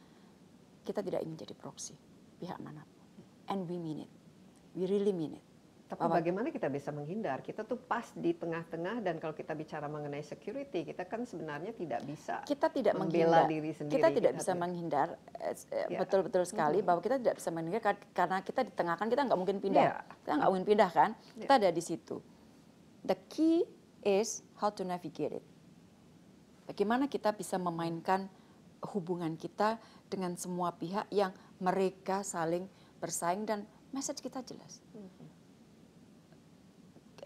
[SPEAKER 3] kita tidak ingin jadi proksi pihak manapun, and we mean it, we really mean it tapi bagaimana kita bisa menghindar kita tuh pas di
[SPEAKER 2] tengah-tengah dan kalau kita bicara mengenai security kita kan sebenarnya tidak bisa kita tidak membela menghindar. diri sendiri kita tidak ya bisa kan?
[SPEAKER 3] menghindar eh, ya. betul-betul sekali bahwa kita tidak bisa menghindar karena kita di tengah kan kita nggak mungkin pindah ya. kita nggak mungkin pindah kan kita ada di situ the key is how to navigate it bagaimana kita bisa memainkan hubungan kita dengan semua pihak yang mereka saling bersaing dan message kita jelas.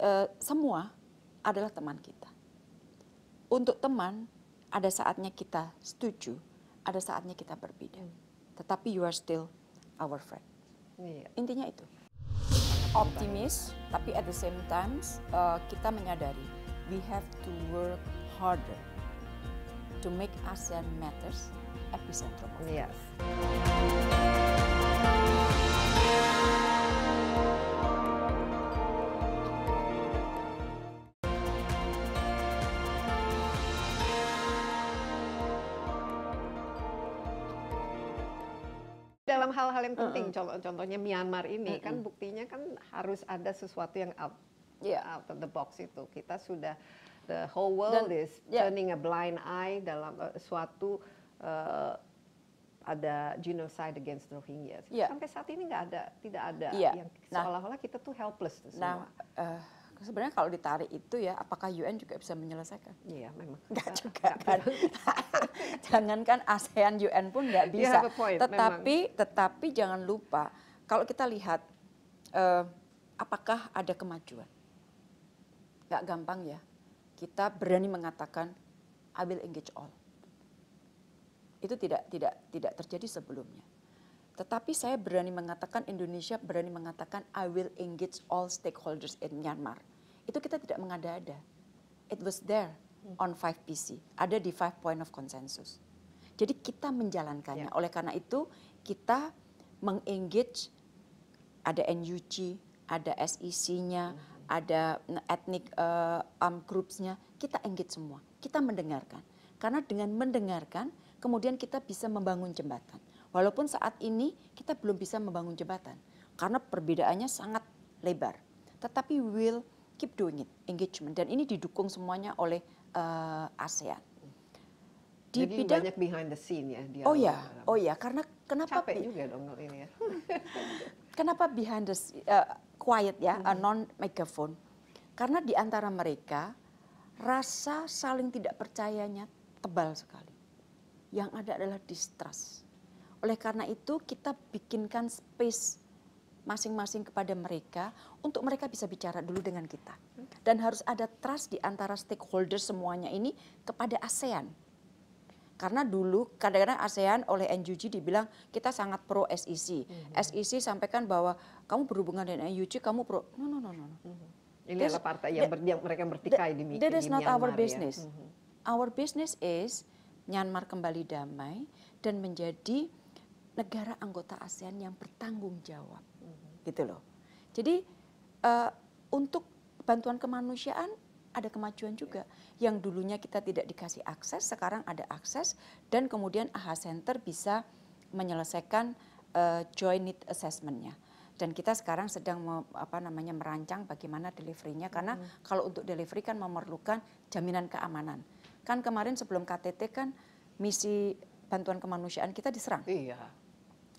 [SPEAKER 3] Eh, semua adalah teman kita. Untuk teman, ada saatnya kita setuju, ada saatnya kita berbeda. Hmm. Tetapi you are still our friend. Yeah. Intinya itu. Optimis, tapi at the same time uh, kita menyadari we have to work harder to make ASEAN matters epicentrum yes. Iya. Yeah.
[SPEAKER 2] hal yang penting contohnya myanmar ini kan buktinya kan harus ada sesuatu yang iya. out of the box itu kita sudah the whole world is ya. turning a blind eye dalam eh, suatu eh, ada genocide against Rohingya. Yeah. Sampai saat ini nggak ada, tidak
[SPEAKER 3] ada iya. yang nah. seolah-olah kita tuh helpless semua. Nah, eh, sebenarnya kalau ditarik itu ya apakah UN juga bisa menyelesaikan? Iya memang. Enggak juga kan. Jangankan ASEAN UN pun enggak bisa. Point, tetapi memang. tetapi jangan lupa kalau kita lihat eh, apakah ada kemajuan? Enggak gampang ya. Kita berani mengatakan I will engage all. Itu tidak tidak tidak terjadi sebelumnya. Tetapi saya berani mengatakan Indonesia berani mengatakan I will engage all stakeholders in Myanmar. Itu kita tidak mengada-ada. It was there on 5PC. Ada di 5 point of consensus. Jadi kita menjalankannya. Yeah. Oleh karena itu kita mengengage ada NUG, ada SEC-nya, mm -hmm. ada ethnic uh, um, groups-nya. Kita engage semua. Kita mendengarkan. Karena dengan mendengarkan kemudian kita bisa membangun jembatan Walaupun saat ini kita belum bisa membangun jembatan karena perbedaannya sangat lebar. Tetapi we will keep doing it, engagement dan ini didukung semuanya oleh uh, ASEAN.
[SPEAKER 2] Di Jadi bidang, banyak behind
[SPEAKER 3] the scene ya dia. Oh ya, oh ya karena kenapa capek juga dong ini ya. kenapa behind the uh, quiet ya, hmm. non megaphone? Karena di antara mereka rasa saling tidak percayanya tebal sekali. Yang ada adalah distrust oleh karena itu kita bikinkan space masing-masing kepada mereka untuk mereka bisa bicara dulu dengan kita. Dan harus ada trust di antara stakeholder semuanya ini kepada ASEAN. Karena dulu kadang-kadang ASEAN oleh NUG dibilang kita sangat pro SEC. Mm -hmm. SEC sampaikan bahwa kamu berhubungan dengan NUG, kamu pro.
[SPEAKER 2] No, no, no, no. Mm -hmm.
[SPEAKER 3] Ini adalah partai yang,
[SPEAKER 2] ber, yang mereka bertikai di, that is not Myanmar. Our ya. business. Ya.
[SPEAKER 3] Mm -hmm. Our business is Myanmar kembali damai dan menjadi negara anggota ASEAN yang bertanggung jawab, mm-hmm. gitu loh. Jadi uh, untuk bantuan kemanusiaan ada kemajuan juga. Yang dulunya kita tidak dikasih akses, sekarang ada akses dan kemudian AHA Center bisa menyelesaikan uh, joint need assessmentnya. Dan kita sekarang sedang me, apa namanya merancang bagaimana deliverynya karena hmm. kalau untuk delivery kan memerlukan jaminan keamanan. Kan kemarin sebelum KTT kan misi bantuan kemanusiaan kita diserang. Iya.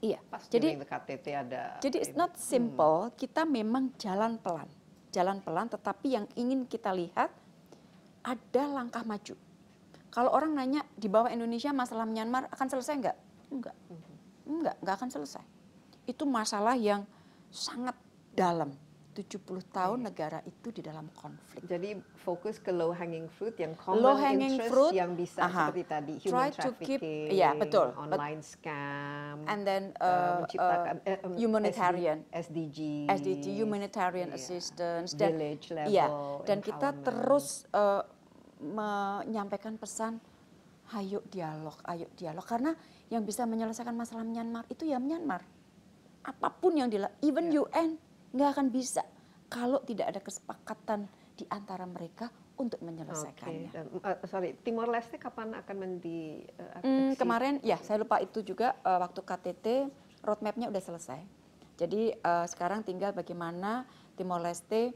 [SPEAKER 3] Iya. Pas jadi KTT ada. Jadi it's not hmm. simple. Hmm. Kita memang jalan pelan, jalan pelan. Tetapi yang ingin kita lihat ada langkah maju. Kalau orang nanya di bawah Indonesia masalah Myanmar akan selesai nggak? Enggak, hmm. enggak, enggak akan selesai. Itu masalah yang sangat dalam. 70 tahun negara itu di dalam konflik. Jadi
[SPEAKER 2] fokus ke low hanging fruit yang common low hanging interest fruit, yang bisa -huh. seperti tadi human try trafficking, to keep, yeah, betul, online
[SPEAKER 3] but, scam, and then eh, uh, uh, uh, humanitarian SDG, SDG humanitarian yeah, assistance, dan, village ya, level, ya, dan kita terus uh, menyampaikan pesan, ayo dialog, ayo dialog, karena yang bisa menyelesaikan masalah Myanmar itu ya Myanmar, apapun yang dilakukan, even yeah. UN nggak akan bisa kalau tidak ada kesepakatan di antara mereka untuk menyelesaikannya. Okay.
[SPEAKER 2] Dan, uh, sorry, Timor Leste kapan akan mendi? Uh, eh, mm, kemarin, ya
[SPEAKER 3] saya lupa itu juga uh, waktu KTT roadmapnya udah selesai. Jadi uh, sekarang tinggal bagaimana Timor Leste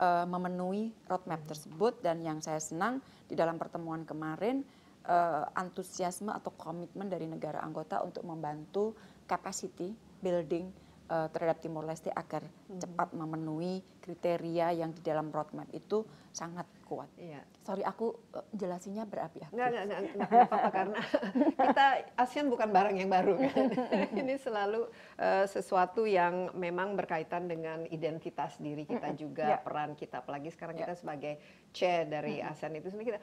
[SPEAKER 3] uh, memenuhi roadmap hmm. tersebut dan yang saya senang di dalam pertemuan kemarin uh, antusiasme atau komitmen dari negara anggota untuk membantu capacity building uh, terhadap Timor Leste agar hmm. cepat memenuhi kriteria yang di dalam roadmap itu sangat kuat. Iya. Sorry aku uh, jelasinnya berapi-api. Enggak, enggak, enggak, enggak, enggak apa-apa karena
[SPEAKER 2] kita ASEAN bukan barang yang baru kan. Ini selalu uh, sesuatu yang memang berkaitan dengan identitas diri kita juga, yeah. peran kita apalagi sekarang yeah. kita sebagai chair dari ASEAN itu sebenarnya kita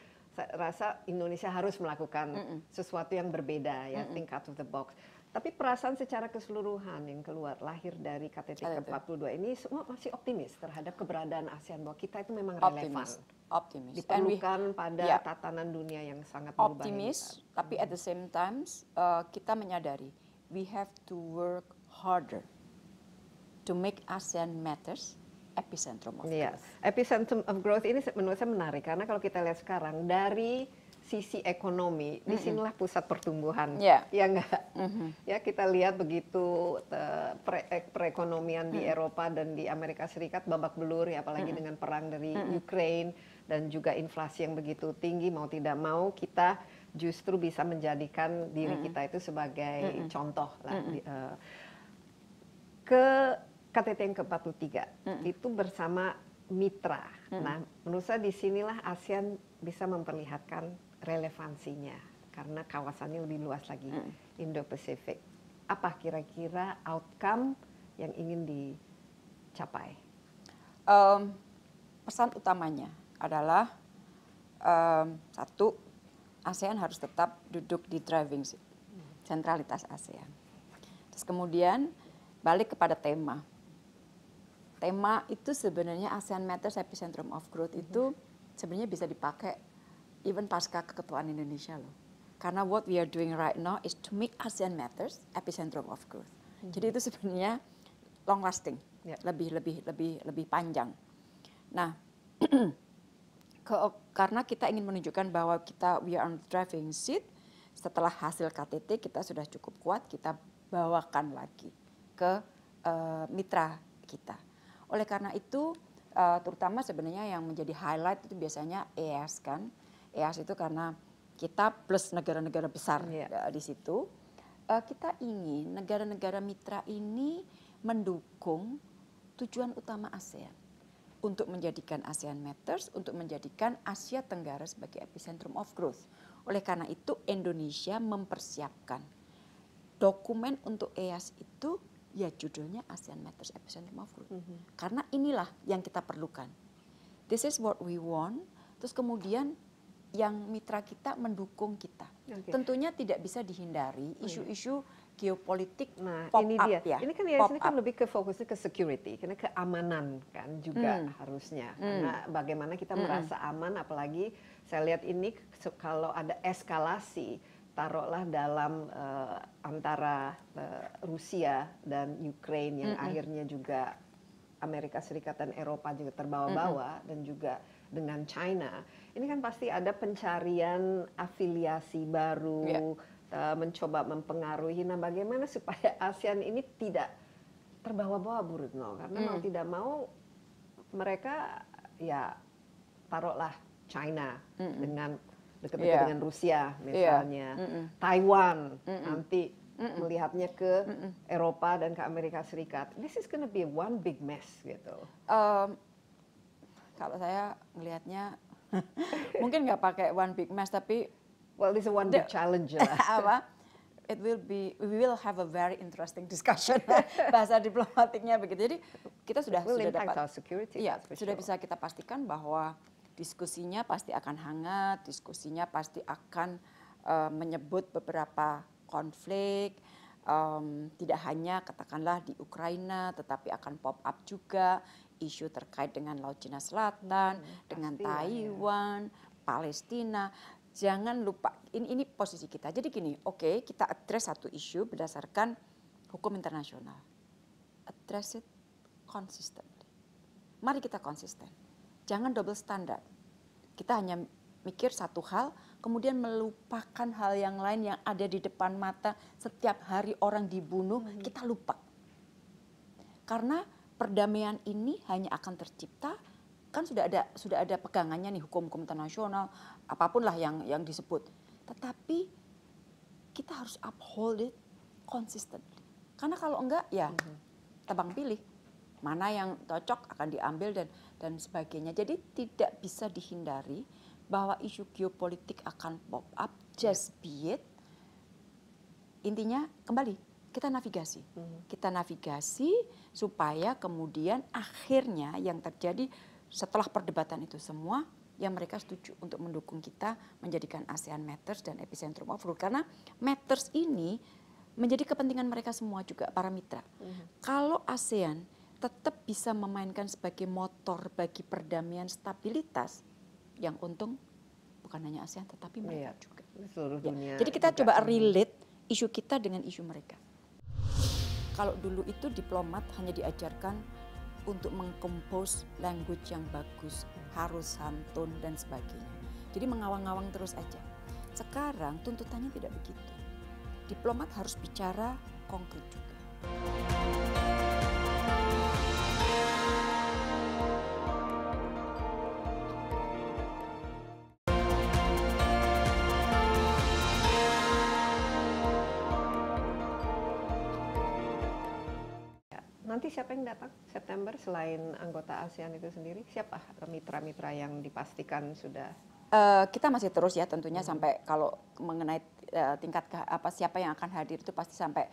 [SPEAKER 2] rasa Indonesia harus melakukan mm -mm. sesuatu yang berbeda ya, mm -mm. think out of the box tapi perasaan secara keseluruhan yang keluar lahir dari ktt ke 42 ini semua masih optimis terhadap keberadaan ASEAN bahwa kita itu memang relevan.
[SPEAKER 3] Optimis. Diperlukan pada ya. tatanan dunia yang sangat berubah. Optimis, tapi hmm. at the same times eh, kita menyadari we have to work harder to make ASEAN matters epicentrum of iya. growth. Yes. Epicentrum of growth ini menurut saya
[SPEAKER 2] menarik karena kalau kita lihat sekarang dari sisi ekonomi mm-hmm. disinilah pusat pertumbuhan yeah. ya enggak ya mm-hmm. ya kita lihat begitu pre eh, perekonomian mm di Eropa dan di Amerika Serikat babak belur ya apalagi mm-hmm. dengan perang dari mm-hmm. Ukraine dan juga inflasi yang begitu tinggi mau tidak mau kita justru bisa menjadikan diri mm kita itu sebagai mm-hmm. contoh lah mm-hmm. ke KTT yang ke-43 mm-hmm. itu bersama mitra. Mm-hmm. Nah, menurut saya disinilah ASEAN bisa memperlihatkan relevansinya karena kawasannya lebih luas lagi hmm. Indo Pasifik. Apa kira-kira outcome yang ingin
[SPEAKER 3] dicapai? pesan utamanya adalah satu ASEAN harus tetap duduk di driving seat sentralitas ASEAN. Terus kemudian balik kepada tema. Tema itu sebenarnya ASEAN Matters Epicentrum of Growth itu hmm. sebenarnya bisa dipakai even pasca keketuaan Indonesia loh. Karena what we are doing right now is to make ASEAN matters epicentrum of growth. Hmm. Jadi itu sebenarnya long lasting, yeah. lebih lebih lebih lebih panjang. Nah, ke, karena kita ingin menunjukkan bahwa kita we are on the driving seat, setelah hasil KTT kita sudah cukup kuat, kita bawakan lagi ke uh, mitra kita. Oleh karena itu, uh, terutama sebenarnya yang menjadi highlight itu biasanya EAS kan, EAS ya, itu karena kita plus negara-negara besar yeah. Iya. di situ. Uh, kita ingin negara-negara mitra ini mendukung tujuan utama ASEAN untuk menjadikan ASEAN Matters, untuk menjadikan Asia Tenggara sebagai epicentrum of growth. Oleh karena itu Indonesia mempersiapkan dokumen untuk EAS itu ya judulnya ASEAN Matters Epicentrum of Growth. Mm -hmm. Karena inilah yang kita perlukan. This is what we want. Terus kemudian yang mitra kita mendukung kita.
[SPEAKER 1] Okay. Tentunya
[SPEAKER 3] tidak bisa dihindari iya. isu-isu geopolitik nah, pop ini up dia. ya. Ini kan ya ini kan lebih ke fokusnya ke
[SPEAKER 2] security, karena keamanan kan juga hmm. harusnya. Hmm. Karena bagaimana kita hmm. merasa aman apalagi saya lihat ini kalau ada eskalasi taruhlah dalam uh, antara uh, Rusia dan Ukraine yang hmm, -hmm. akhirnya juga Amerika Serikat dan Eropa juga terbawa-bawa -hmm. hmm. dan juga dengan China ini kan pasti ada pencarian afiliasi baru, ya. eh, mencoba mempengaruhi. Nah, bagaimana supaya ASEAN ini tidak terbawa-bawa Bu Retno? Karena mau hmm. tidak mau mereka ya taruhlah China hmm. dengan dekat-dekat ya. dengan Rusia ya. misalnya, hmm. Taiwan nanti melihatnya ke Eropa dan ke Amerika Serikat. This is gonna be
[SPEAKER 3] one big mess gitu. Ehm, kalau saya melihatnya Mungkin nggak pakai one big mess tapi well this is one big challenge lah. apa? It will be we will have a very interesting discussion bahasa diplomatiknya begitu. Jadi kita sudah sudah dapat our security, iya, sudah bisa kita pastikan bahwa diskusinya pasti akan hangat, diskusinya pasti akan uh, menyebut beberapa konflik um, tidak hanya katakanlah di Ukraina tetapi akan pop up juga isu terkait dengan Laut Cina Selatan, hmm, dengan ya. Taiwan, ya. Palestina. Jangan lupa ini ini posisi kita. Jadi gini, oke, okay, kita address satu isu berdasarkan hukum internasional. Address it consistently. Mari kita konsisten. Jangan double standard. Kita hanya mikir satu hal, kemudian melupakan hal yang lain yang ada di depan mata setiap hari orang dibunuh, hmm. kita lupa. Karena perdamaian ini hanya akan tercipta kan sudah ada sudah ada pegangannya nih hukum-hukum internasional apapun lah yang yang disebut. Tetapi kita harus uphold it consistently. Karena kalau enggak ya mm -hmm. tebang pilih mana yang cocok akan diambil dan dan sebagainya. Jadi tidak bisa dihindari bahwa isu geopolitik akan pop up just be it. Intinya kembali kita navigasi. Hmm. Kita navigasi supaya kemudian akhirnya yang terjadi setelah perdebatan itu semua yang mereka setuju untuk mendukung kita menjadikan ASEAN Matters dan Epicentrum of rule. karena Matters ini menjadi kepentingan mereka semua juga para mitra. hmm Kalau ASEAN tetap bisa memainkan sebagai motor bagi perdamaian stabilitas yang untung bukan hanya ASEAN tetapi mereka yeah. juga. Ya. dunia. Jadi kita juga. coba relate isu kita dengan isu mereka. Kalau dulu itu diplomat hanya diajarkan untuk mengkompos language yang bagus, harus santun dan sebagainya. Jadi mengawang-awang terus aja. Sekarang tuntutannya tidak begitu. Diplomat harus bicara konkret juga.
[SPEAKER 2] siapa yang datang September selain anggota ASEAN itu sendiri? Siapa mitra-mitra yang dipastikan sudah?
[SPEAKER 3] Uh, kita masih terus ya tentunya hmm. sampai kalau mengenai uh, tingkat ke, apa siapa yang akan hadir itu pasti sampai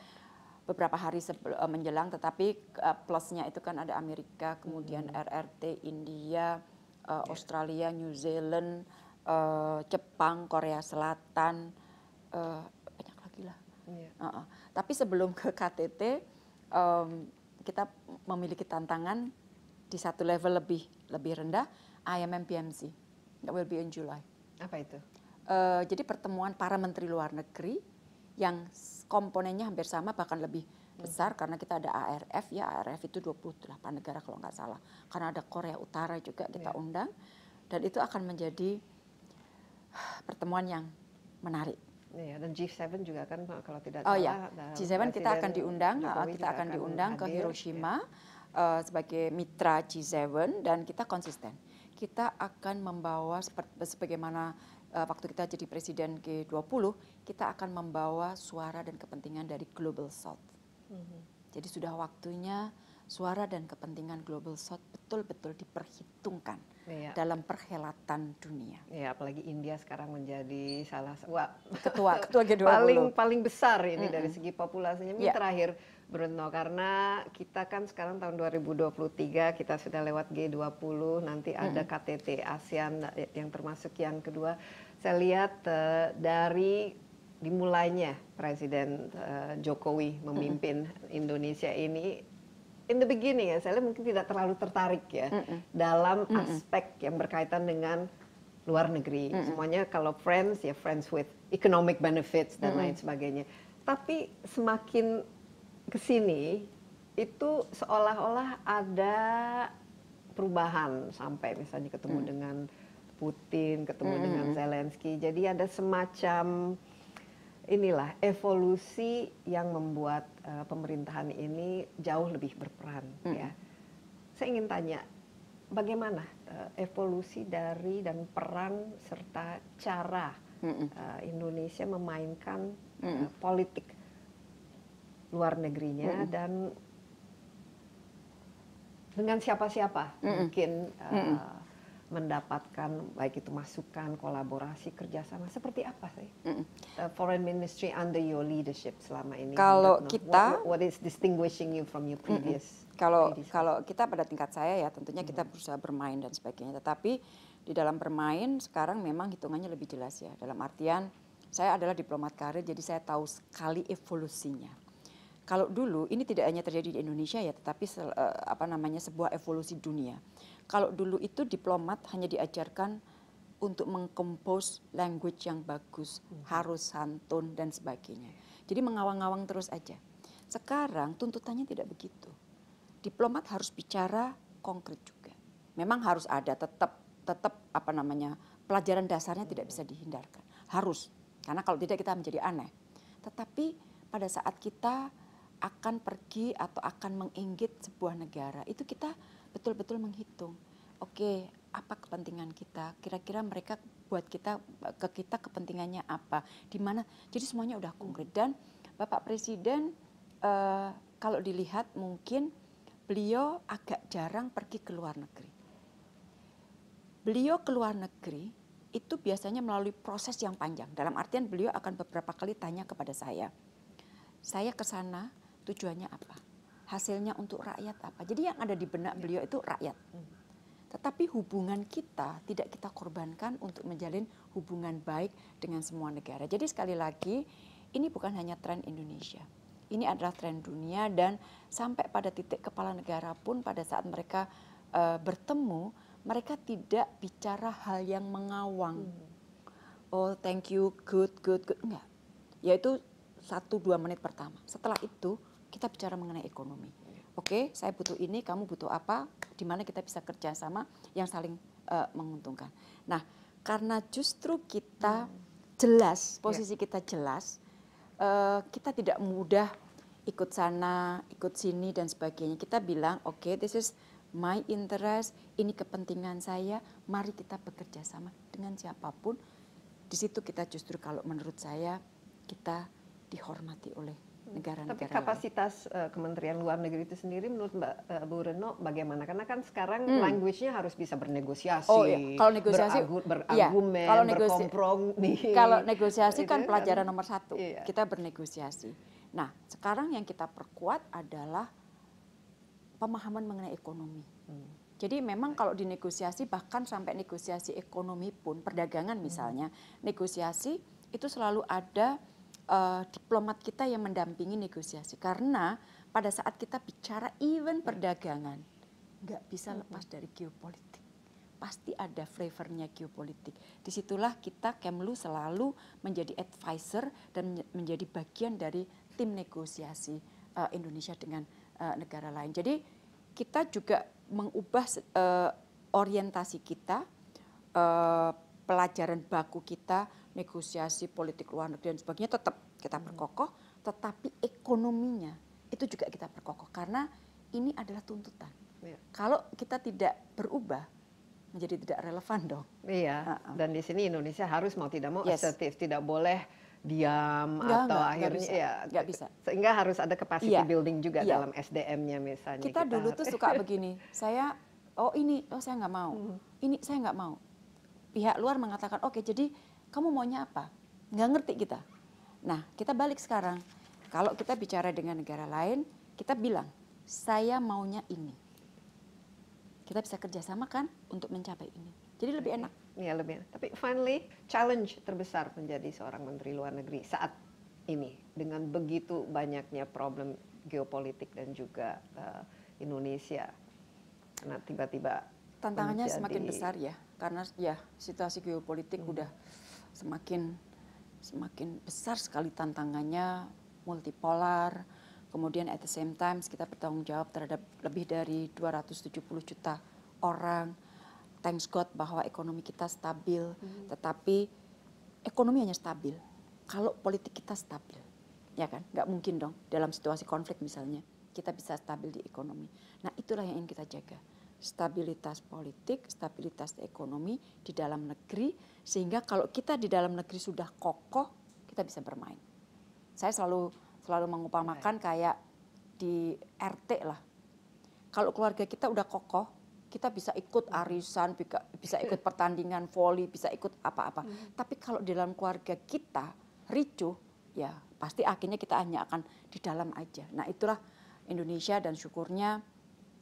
[SPEAKER 3] beberapa hari sebelum, uh, eh, menjelang. Tetapi uh, plusnya itu kan ada Amerika, kemudian hmm. RRT, India, uh, yeah. Australia, New Zealand, uh, Jepang, Korea Selatan, uh, banyak lagi lah. Yeah. Ya. Uh -uh. Tapi sebelum ke KTT um, kita memiliki tantangan di satu level lebih lebih rendah IMM PMC that will be in July. Apa itu? Uh, jadi pertemuan para menteri luar negeri yang komponennya hampir sama bahkan lebih hmm. besar karena kita ada ARF ya ARF itu 28 negara kalau nggak salah karena ada Korea Utara juga kita yeah. undang dan itu akan menjadi pertemuan yang menarik Iya, dan g 7 juga kan kalau tidak oh, iya. salah. Oh ya, g tujuh kita akan diundang, eh, kita akan diundang ke Hiroshima ya. eh, sebagai mitra G7 dan kita konsisten. Kita akan membawa sebagaimana eh, waktu kita jadi presiden G20, kita akan membawa suara dan kepentingan dari Global South. Mhm. Jadi sudah waktunya suara dan kepentingan Global South betul-betul diperhitungkan iya. dalam perhelatan dunia. Iya, apalagi India sekarang menjadi salah satu ketua ketua G20 paling paling
[SPEAKER 2] besar ini mm -hmm. dari segi populasinya. Ini iya. yeah. terakhir Bruno karena kita kan sekarang tahun 2023 kita sudah lewat G20 nanti mm -hmm. ada KTT ASEAN yang termasuk yang kedua. Saya lihat uh, dari dimulainya Presiden uh, Jokowi memimpin mm -hmm. Indonesia ini in the beginning ya saya mungkin tidak terlalu tertarik ya mm -mm. dalam mm -mm. aspek yang berkaitan dengan luar negeri. Mm -mm. Semuanya kalau friends ya friends with economic benefits dan mm -mm. lain sebagainya. Tapi semakin kesini itu seolah-olah ada perubahan sampai misalnya ketemu mm. dengan Putin, ketemu mm -mm. dengan Zelensky. Jadi ada semacam inilah evolusi yang membuat eh, pemerintahan ini jauh lebih berperan hmm. ya saya ingin tanya bagaimana eh, evolusi dari dan peran serta cara hmm. eh, Indonesia memainkan hmm. politik luar negerinya dan dengan siapa-siapa mungkin mendapatkan baik itu masukan kolaborasi kerjasama seperti apa sih eh, foreign ministry under your leadership selama ini kalau kita
[SPEAKER 3] what, is distinguishing you from your previous kalau kalau kita pada tingkat saya ya tentunya mm. kita berusaha bermain dan sebagainya tetapi di dalam bermain sekarang memang hitungannya lebih jelas ya dalam artian saya adalah diplomat karir jadi saya tahu sekali evolusinya kalau dulu ini tidak hanya terjadi di Indonesia ya tetapi eh, apa namanya sebuah evolusi dunia kalau dulu itu diplomat hanya diajarkan untuk mengkompos language yang bagus, hmm. harus santun dan sebagainya. Jadi mengawang-awang terus aja. Sekarang tuntutannya tidak begitu. Diplomat harus bicara konkret juga. Memang harus ada tetap tetap apa namanya pelajaran dasarnya tidak bisa dihindarkan. Harus. Karena kalau tidak kita menjadi aneh. Tetapi pada saat kita akan pergi atau akan menginggit sebuah negara, itu kita betul-betul menghitung oke okay, apa kepentingan kita kira-kira mereka buat kita ke kita kepentingannya apa di mana jadi semuanya udah konkret dan Bapak Presiden uh, kalau dilihat mungkin beliau agak jarang pergi ke luar negeri beliau ke luar negeri itu biasanya melalui proses yang panjang dalam artian beliau akan beberapa kali tanya kepada saya saya ke sana tujuannya apa hasilnya untuk rakyat apa. Jadi yang ada di benak iya. beliau itu rakyat. Hmm. Tetapi hubungan kita tidak kita korbankan untuk menjalin hubungan baik dengan semua negara. Jadi sekali lagi ini bukan hanya tren Indonesia. Ini adalah tren dunia dan sampai pada titik kepala negara pun pada saat mereka e, bertemu mereka tidak bicara hal yang mengawang. Hmm. Oh, thank you, good, good, good. Enggak. Yaitu satu dua menit pertama. Setelah itu kita bicara mengenai ekonomi. Oke, okay, saya butuh ini, kamu butuh apa, di mana kita bisa kerja sama yang saling uh, menguntungkan. Nah, karena justru kita jelas, ya. posisi yeah. kita jelas, uh, kita tidak mudah ikut sana, ikut sini dan sebagainya. Kita bilang, oke, okay, this is my interest, ini kepentingan saya, mari kita bekerja sama dengan siapapun. Di situ kita justru kalau menurut saya kita dihormati oleh negara
[SPEAKER 2] negara tapi kapasitas eh, kementerian luar negeri itu sendiri menurut mbak eh, bu reno bagaimana karena kan sekarang hmm. language nya harus bisa bernegosiasi oh, iya. kalau negosiasi iya. berargumen kalau berkompromi kalau negosiasi kan gitu ya. pelajaran nomor
[SPEAKER 3] satu iya. kita bernegosiasi nah sekarang yang kita perkuat adalah pemahaman mengenai ekonomi hmm. Jadi memang kalau dinegosiasi bahkan sampai negosiasi ekonomi pun perdagangan misalnya, hmm. negosiasi itu selalu ada uh, diplomat kita yang mendampingi negosiasi karena pada saat kita bicara even perdagangan nggak bisa lepas dari geopolitik pasti ada flavornya geopolitik disitulah kita Kemlu selalu menjadi advisor dan menjadi bagian dari tim negosiasi uh, Indonesia dengan uh, negara lain jadi kita juga mengubah uh, orientasi kita uh, pelajaran baku kita negosiasi politik luar negeri dan sebagainya tetap kita perkokoh, tetapi ekonominya itu juga kita perkokoh karena ini adalah tuntutan. Ya. Kalau kita tidak berubah menjadi tidak relevan dong.
[SPEAKER 2] Iya. Uh-uh. Dan di sini Indonesia harus mau tidak mau yes. asertif, tidak boleh diam enggak, atau enggak, akhirnya enggak bisa.
[SPEAKER 3] ya enggak bisa.
[SPEAKER 2] Sehingga harus ada capacity iya. building juga iya. dalam SDM-nya misalnya. Kita, kita dulu tuh suka
[SPEAKER 3] begini. Saya oh ini oh saya nggak mau. Hmm. Ini saya nggak mau. Pihak luar mengatakan oke okay, jadi kamu maunya apa? Nggak ngerti kita. Nah, kita balik sekarang. Kalau kita bicara dengan negara lain, kita bilang, saya maunya ini. Kita bisa kerjasama kan untuk mencapai ini. Jadi lebih enak. Ya lebih
[SPEAKER 2] enak. Tapi finally, challenge terbesar menjadi seorang menteri luar negeri saat ini. Dengan begitu banyaknya problem geopolitik dan juga uh, Indonesia. Nah tiba-tiba tantangannya menjadi... semakin besar
[SPEAKER 3] ya karena ya situasi geopolitik hmm. udah semakin semakin besar sekali tantangannya multipolar kemudian at the same time kita bertanggung jawab terhadap lebih dari 270 juta orang thanks God bahwa ekonomi kita stabil hmm. tetapi ekonomi hanya stabil kalau politik kita stabil ya kan nggak mungkin dong dalam situasi konflik misalnya kita bisa stabil di ekonomi nah itulah yang ingin kita jaga stabilitas politik stabilitas ekonomi di dalam negeri sehingga kalau kita di dalam negeri sudah kokoh, kita bisa bermain. Saya selalu selalu mengupamakan kayak di RT lah. Kalau keluarga kita udah kokoh, kita bisa ikut hmm. arisan, bisa ikut pertandingan voli, bisa ikut apa-apa. Hmm. Tapi kalau di dalam keluarga kita ricuh, ya pasti akhirnya kita hanya akan di dalam aja. Nah itulah Indonesia dan syukurnya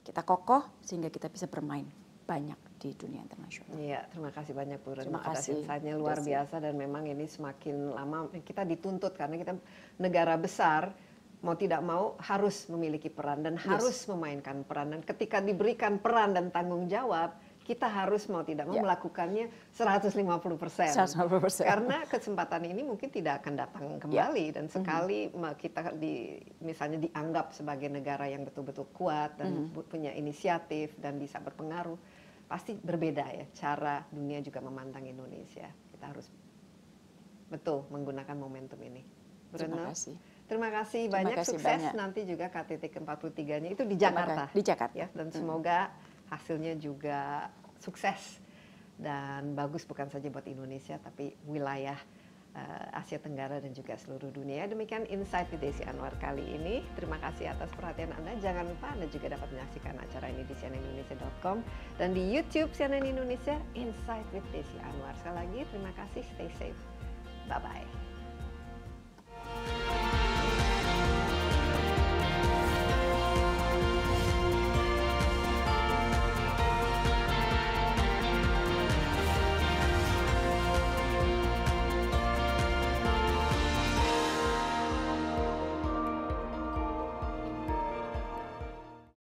[SPEAKER 3] kita kokoh sehingga kita bisa bermain banyak di dunia internasional. Iya,
[SPEAKER 2] terima kasih banyak Bu Retno terima atas insight-nya luar Desi. biasa dan memang ini semakin lama kita dituntut karena kita negara besar mau tidak mau harus memiliki peran dan yes. harus memainkan peran dan ketika diberikan peran dan tanggung jawab kita harus mau tidak mau yeah. melakukannya 150 persen. 150 persen. Karena kesempatan ini mungkin tidak akan datang ya. kembali yeah. dan mhm. sekali mm -hmm. kita di misalnya dianggap sebagai negara yang betul-betul kuat dan mm -hmm. punya inisiatif dan bisa berpengaruh pasti berbeda ya cara dunia juga memandang Indonesia. Kita harus betul menggunakan momentum ini. terima kasih. Terima kasih terima banyak kasih sukses banyak. nanti juga KTT ke-43-nya itu di Jakarta. Di Jakarta. Ya, dan hmm. semoga hasilnya juga sukses dan bagus bukan saja buat Indonesia tapi wilayah Eh, Asia Tenggara dan juga seluruh dunia. Demikian Insight with Desi Anwar kali ini. Terima kasih atas perhatian Anda. Jangan lupa Anda juga dapat menyaksikan acara ini di cnnindonesia.com dan di YouTube CNN Indonesia Insight with Desi Anwar. Sekali lagi terima kasih. Stay safe. Bye bye.